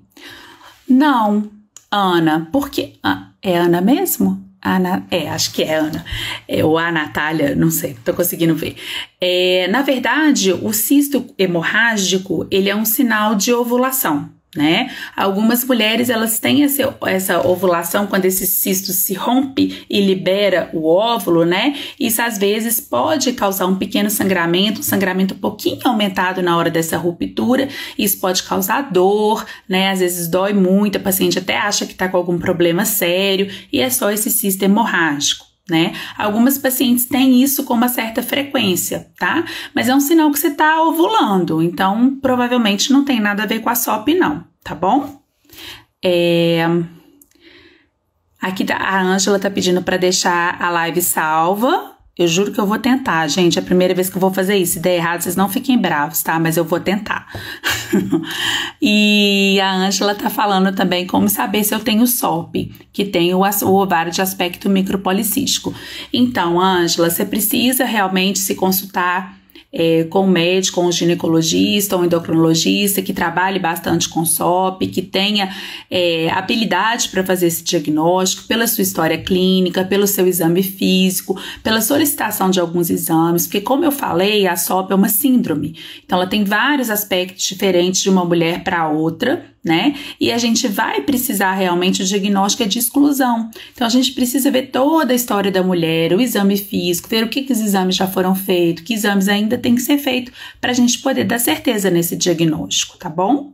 Speaker 1: Não, Ana, porque. Ah, é Ana mesmo? Ana, é, acho que é Ana, é, ou a Natália, não sei, tô conseguindo ver. É, na verdade, o cisto hemorrágico, ele é um sinal de ovulação né? Algumas mulheres elas têm essa, essa ovulação quando esse cisto se rompe e libera o óvulo, né? Isso às vezes pode causar um pequeno sangramento, um sangramento um pouquinho aumentado na hora dessa ruptura. Isso pode causar dor, né? Às vezes dói muito, a paciente até acha que está com algum problema sério e é só esse cisto hemorrágico né? Algumas pacientes têm isso com uma certa frequência, tá? Mas é um sinal que você está ovulando, então provavelmente não tem nada a ver com a SOP, não, tá bom? É... Aqui tá, a Ângela tá pedindo para deixar a live salva, eu juro que eu vou tentar, gente. É a primeira vez que eu vou fazer isso. Se der errado, vocês não fiquem bravos, tá? Mas eu vou tentar. e a Ângela tá falando também como saber se eu tenho SOP, que tem o, o ovário de aspecto micropolicístico. Então, Ângela, você precisa realmente se consultar é, com o médico, com o ginecologista ou endocrinologista, que trabalhe bastante com SOP, que tenha é, habilidade para fazer esse diagnóstico, pela sua história clínica, pelo seu exame físico, pela solicitação de alguns exames, porque, como eu falei, a SOP é uma síndrome, então ela tem vários aspectos diferentes de uma mulher para outra né? E a gente vai precisar realmente o diagnóstico é de exclusão. Então a gente precisa ver toda a história da mulher, o exame físico, ver o que, que os exames já foram feitos, que exames ainda tem que ser feito para a gente poder dar certeza nesse diagnóstico, tá bom?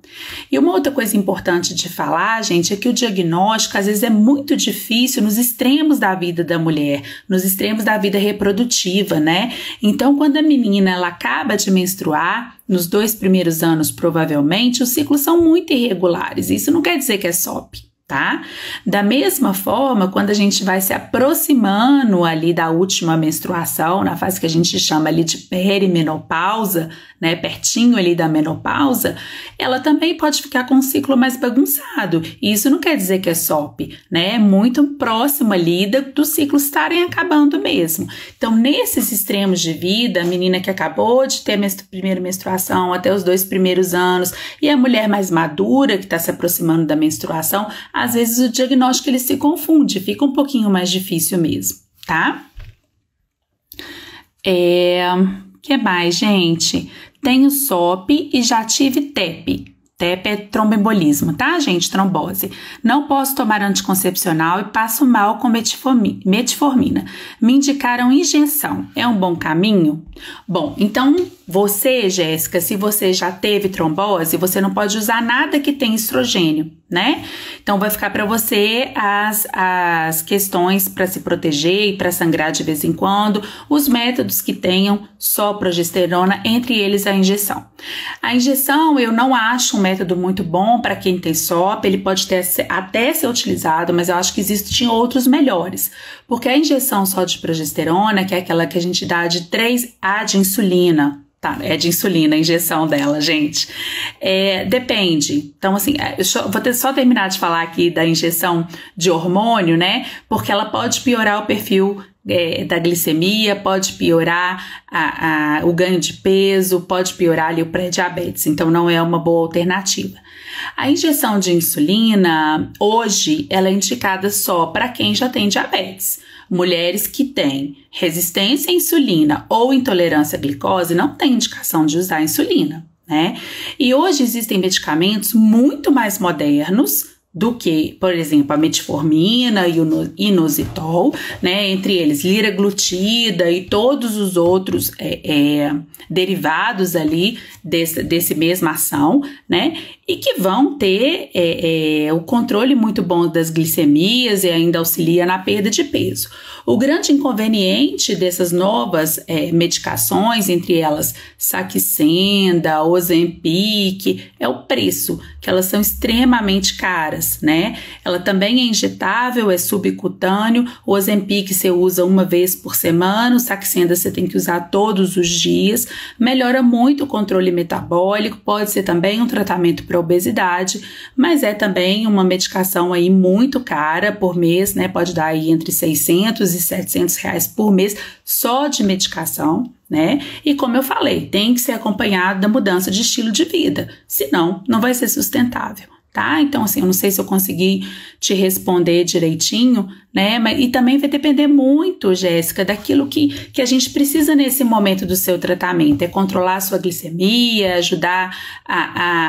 Speaker 1: E uma outra coisa importante de falar, gente, é que o diagnóstico às vezes é muito difícil nos extremos da vida da mulher, nos extremos da vida reprodutiva, né? Então quando a menina ela acaba de menstruar, nos dois primeiros anos, provavelmente, os ciclos são muito irregulares. Isso não quer dizer que é SOP tá? Da mesma forma, quando a gente vai se aproximando ali da última menstruação, na fase que a gente chama ali de perimenopausa, né, pertinho ali da menopausa, ela também pode ficar com um ciclo mais bagunçado. E isso não quer dizer que é SOP, né? É muito próximo ali dos ciclos estarem acabando mesmo. Então, nesses extremos de vida, a menina que acabou de ter a primeira menstruação até os dois primeiros anos e a mulher mais madura que está se aproximando da menstruação, às vezes o diagnóstico ele se confunde, fica um pouquinho mais difícil mesmo, tá? É, que mais, gente? Tenho SOP e já tive TEP. TEP é tromboembolismo, tá, gente? Trombose. Não posso tomar anticoncepcional e passo mal com metformina. Me indicaram injeção. É um bom caminho? Bom, então você, Jéssica, se você já teve trombose, você não pode usar nada que tem estrogênio, né? Então vai ficar para você as, as questões para se proteger e para sangrar de vez em quando, os métodos que tenham só progesterona, entre eles a injeção. A injeção eu não acho um método muito bom para quem tem SOP, ele pode ter, até ser utilizado, mas eu acho que existem outros melhores, porque a injeção só de progesterona, que é aquela que a gente dá de 3A de insulina, Tá, é de insulina a injeção dela, gente. É, depende. Então, assim, é, vou ter, só terminar de falar aqui da injeção de hormônio, né? Porque ela pode piorar o perfil é, da glicemia, pode piorar a, a, o ganho de peso, pode piorar ali o pré-diabetes. Então, não é uma boa alternativa. A injeção de insulina, hoje, ela é indicada só para quem já tem diabetes. Mulheres que têm resistência à insulina ou intolerância à glicose não têm indicação de usar insulina, né? E hoje existem medicamentos muito mais modernos do que, por exemplo, a metformina e o inositol, né? Entre eles, liraglutida e todos os outros é, é, derivados ali desse, desse mesma ação, né? E que vão ter é, é o controle muito bom das glicemias e ainda auxilia na perda de peso. O grande inconveniente dessas novas é, medicações, entre elas Saxenda, Ozempic, é o preço, que elas são extremamente caras né? Ela também é injetável, é subcutâneo, o Ozempic você usa uma vez por semana, o Saxenda você tem que usar todos os dias, melhora muito o controle metabólico, pode ser também um tratamento para obesidade, mas é também uma medicação aí muito cara por mês, né? Pode dar aí entre 600 e 700 reais por mês só de medicação, né? E como eu falei, tem que ser acompanhado da mudança de estilo de vida, senão não vai ser sustentável tá? Então, assim, eu não sei se eu consegui te responder direitinho, né? Mas, e também vai depender muito, Jéssica, daquilo que, que a gente precisa nesse momento do seu tratamento. É controlar a sua glicemia, ajudar a,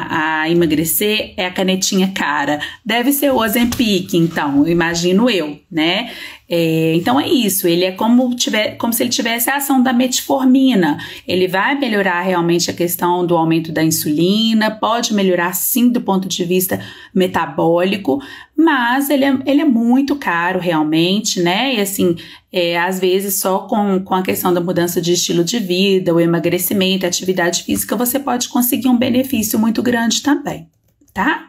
Speaker 1: a, a emagrecer, é a canetinha cara. Deve ser o Ozempic, então, imagino eu, né? É, então é isso, ele é como, tiver, como se ele tivesse a ação da metformina. Ele vai melhorar realmente a questão do aumento da insulina, pode melhorar sim do ponto de vista metabólico, mas ele é, ele é muito caro realmente, né? E assim, é, às vezes só com, com a questão da mudança de estilo de vida, o emagrecimento, a atividade física, você pode conseguir um benefício muito grande também, tá?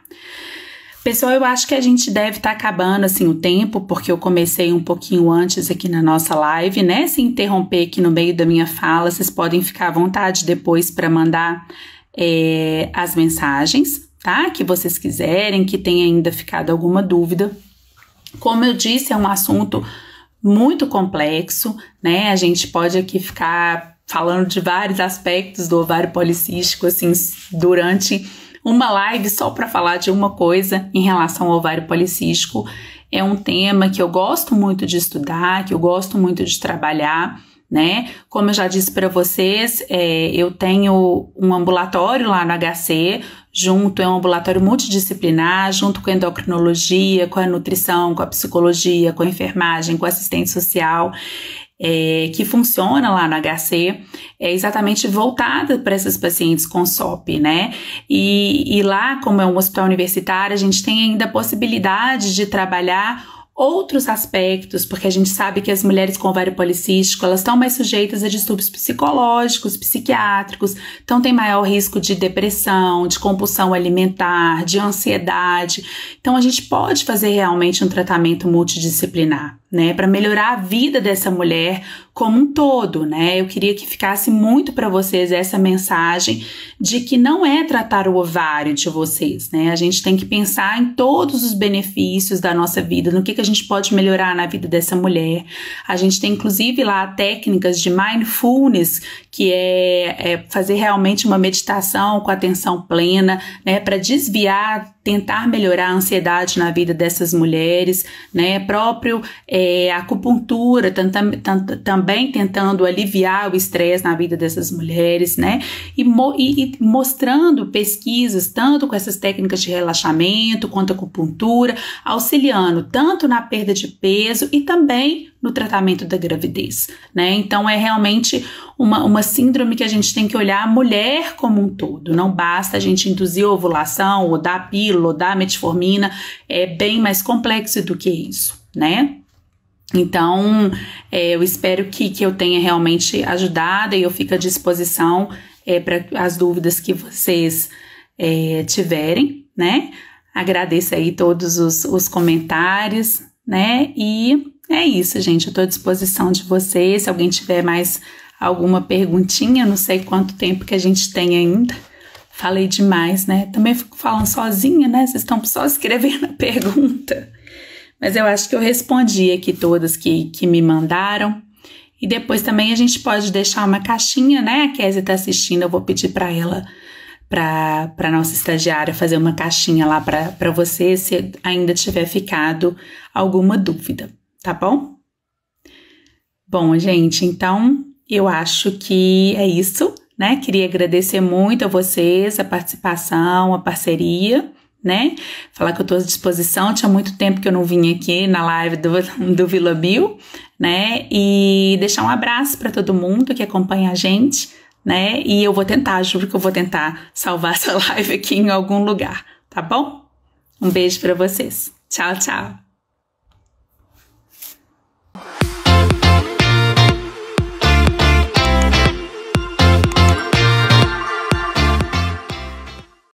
Speaker 1: Pessoal, eu acho que a gente deve estar tá acabando assim o tempo, porque eu comecei um pouquinho antes aqui na nossa live, né? Se interromper aqui no meio da minha fala, vocês podem ficar à vontade depois para mandar é, as mensagens, tá? Que vocês quiserem, que tenha ainda ficado alguma dúvida. Como eu disse, é um assunto muito complexo, né? A gente pode aqui ficar falando de vários aspectos do ovário policístico, assim, durante uma live só para falar de uma coisa em relação ao ovário policístico. É um tema que eu gosto muito de estudar, que eu gosto muito de trabalhar. Né? Como eu já disse para vocês, é, eu tenho um ambulatório lá no HC, junto, é um ambulatório multidisciplinar, junto com a endocrinologia, com a nutrição, com a psicologia, com a enfermagem, com a assistente social. É, que funciona lá no HC é exatamente voltada para esses pacientes com SOP, né? E, e lá, como é um hospital universitário, a gente tem ainda a possibilidade de trabalhar outros aspectos, porque a gente sabe que as mulheres com ovário policístico, elas estão mais sujeitas a distúrbios psicológicos, psiquiátricos, então tem maior risco de depressão, de compulsão alimentar, de ansiedade. Então a gente pode fazer realmente um tratamento multidisciplinar né, para melhorar a vida dessa mulher como um todo, né? Eu queria que ficasse muito para vocês essa mensagem de que não é tratar o ovário de vocês, né? A gente tem que pensar em todos os benefícios da nossa vida, no que, que a gente pode melhorar na vida dessa mulher. A gente tem inclusive lá técnicas de mindfulness, que é, é fazer realmente uma meditação com atenção plena, né, para desviar tentar melhorar a ansiedade na vida dessas mulheres, né? Próprio é, é, acupuntura, também tentando aliviar o estresse na vida dessas mulheres, né? E, mo, e, e, mostrando pesquisas, tanto com essas técnicas de relaxamento quanto acupuntura, auxiliando tanto na perda de peso e também no tratamento da gravidez, né? Então é realmente uma, uma síndrome que a gente tem que olhar a mulher como um todo. Não basta a gente induzir ovulação, ou dar pílula, ou dar metformina, é bem mais complexo do que isso, né? Então, é, eu espero que, que eu tenha realmente ajudado e eu fico à disposição é, para as dúvidas que vocês é, tiverem, né? Agradeço aí todos os, os comentários, né? E é isso, gente. Eu estou à disposição de vocês. Se alguém tiver mais alguma perguntinha, não sei quanto tempo que a gente tem ainda. Falei demais, né? Também fico falando sozinha, né? Vocês estão só escrevendo a pergunta. Mas eu acho que eu respondi aqui todas que, que me mandaram. E depois também a gente pode deixar uma caixinha, né? A Kézia está assistindo, eu vou pedir para ela, para nossa estagiária, fazer uma caixinha lá para você, se ainda tiver ficado alguma dúvida, tá bom? Bom, gente, então eu acho que é isso, né? Queria agradecer muito a vocês a participação, a parceria né? Falar que eu estou à disposição. Tinha muito tempo que eu não vim aqui na live do, do Vila Bill, né? E deixar um abraço para todo mundo que acompanha a gente, né? E eu vou tentar, juro que eu vou tentar salvar essa live aqui em algum lugar, tá bom? Um beijo para vocês. Tchau, tchau.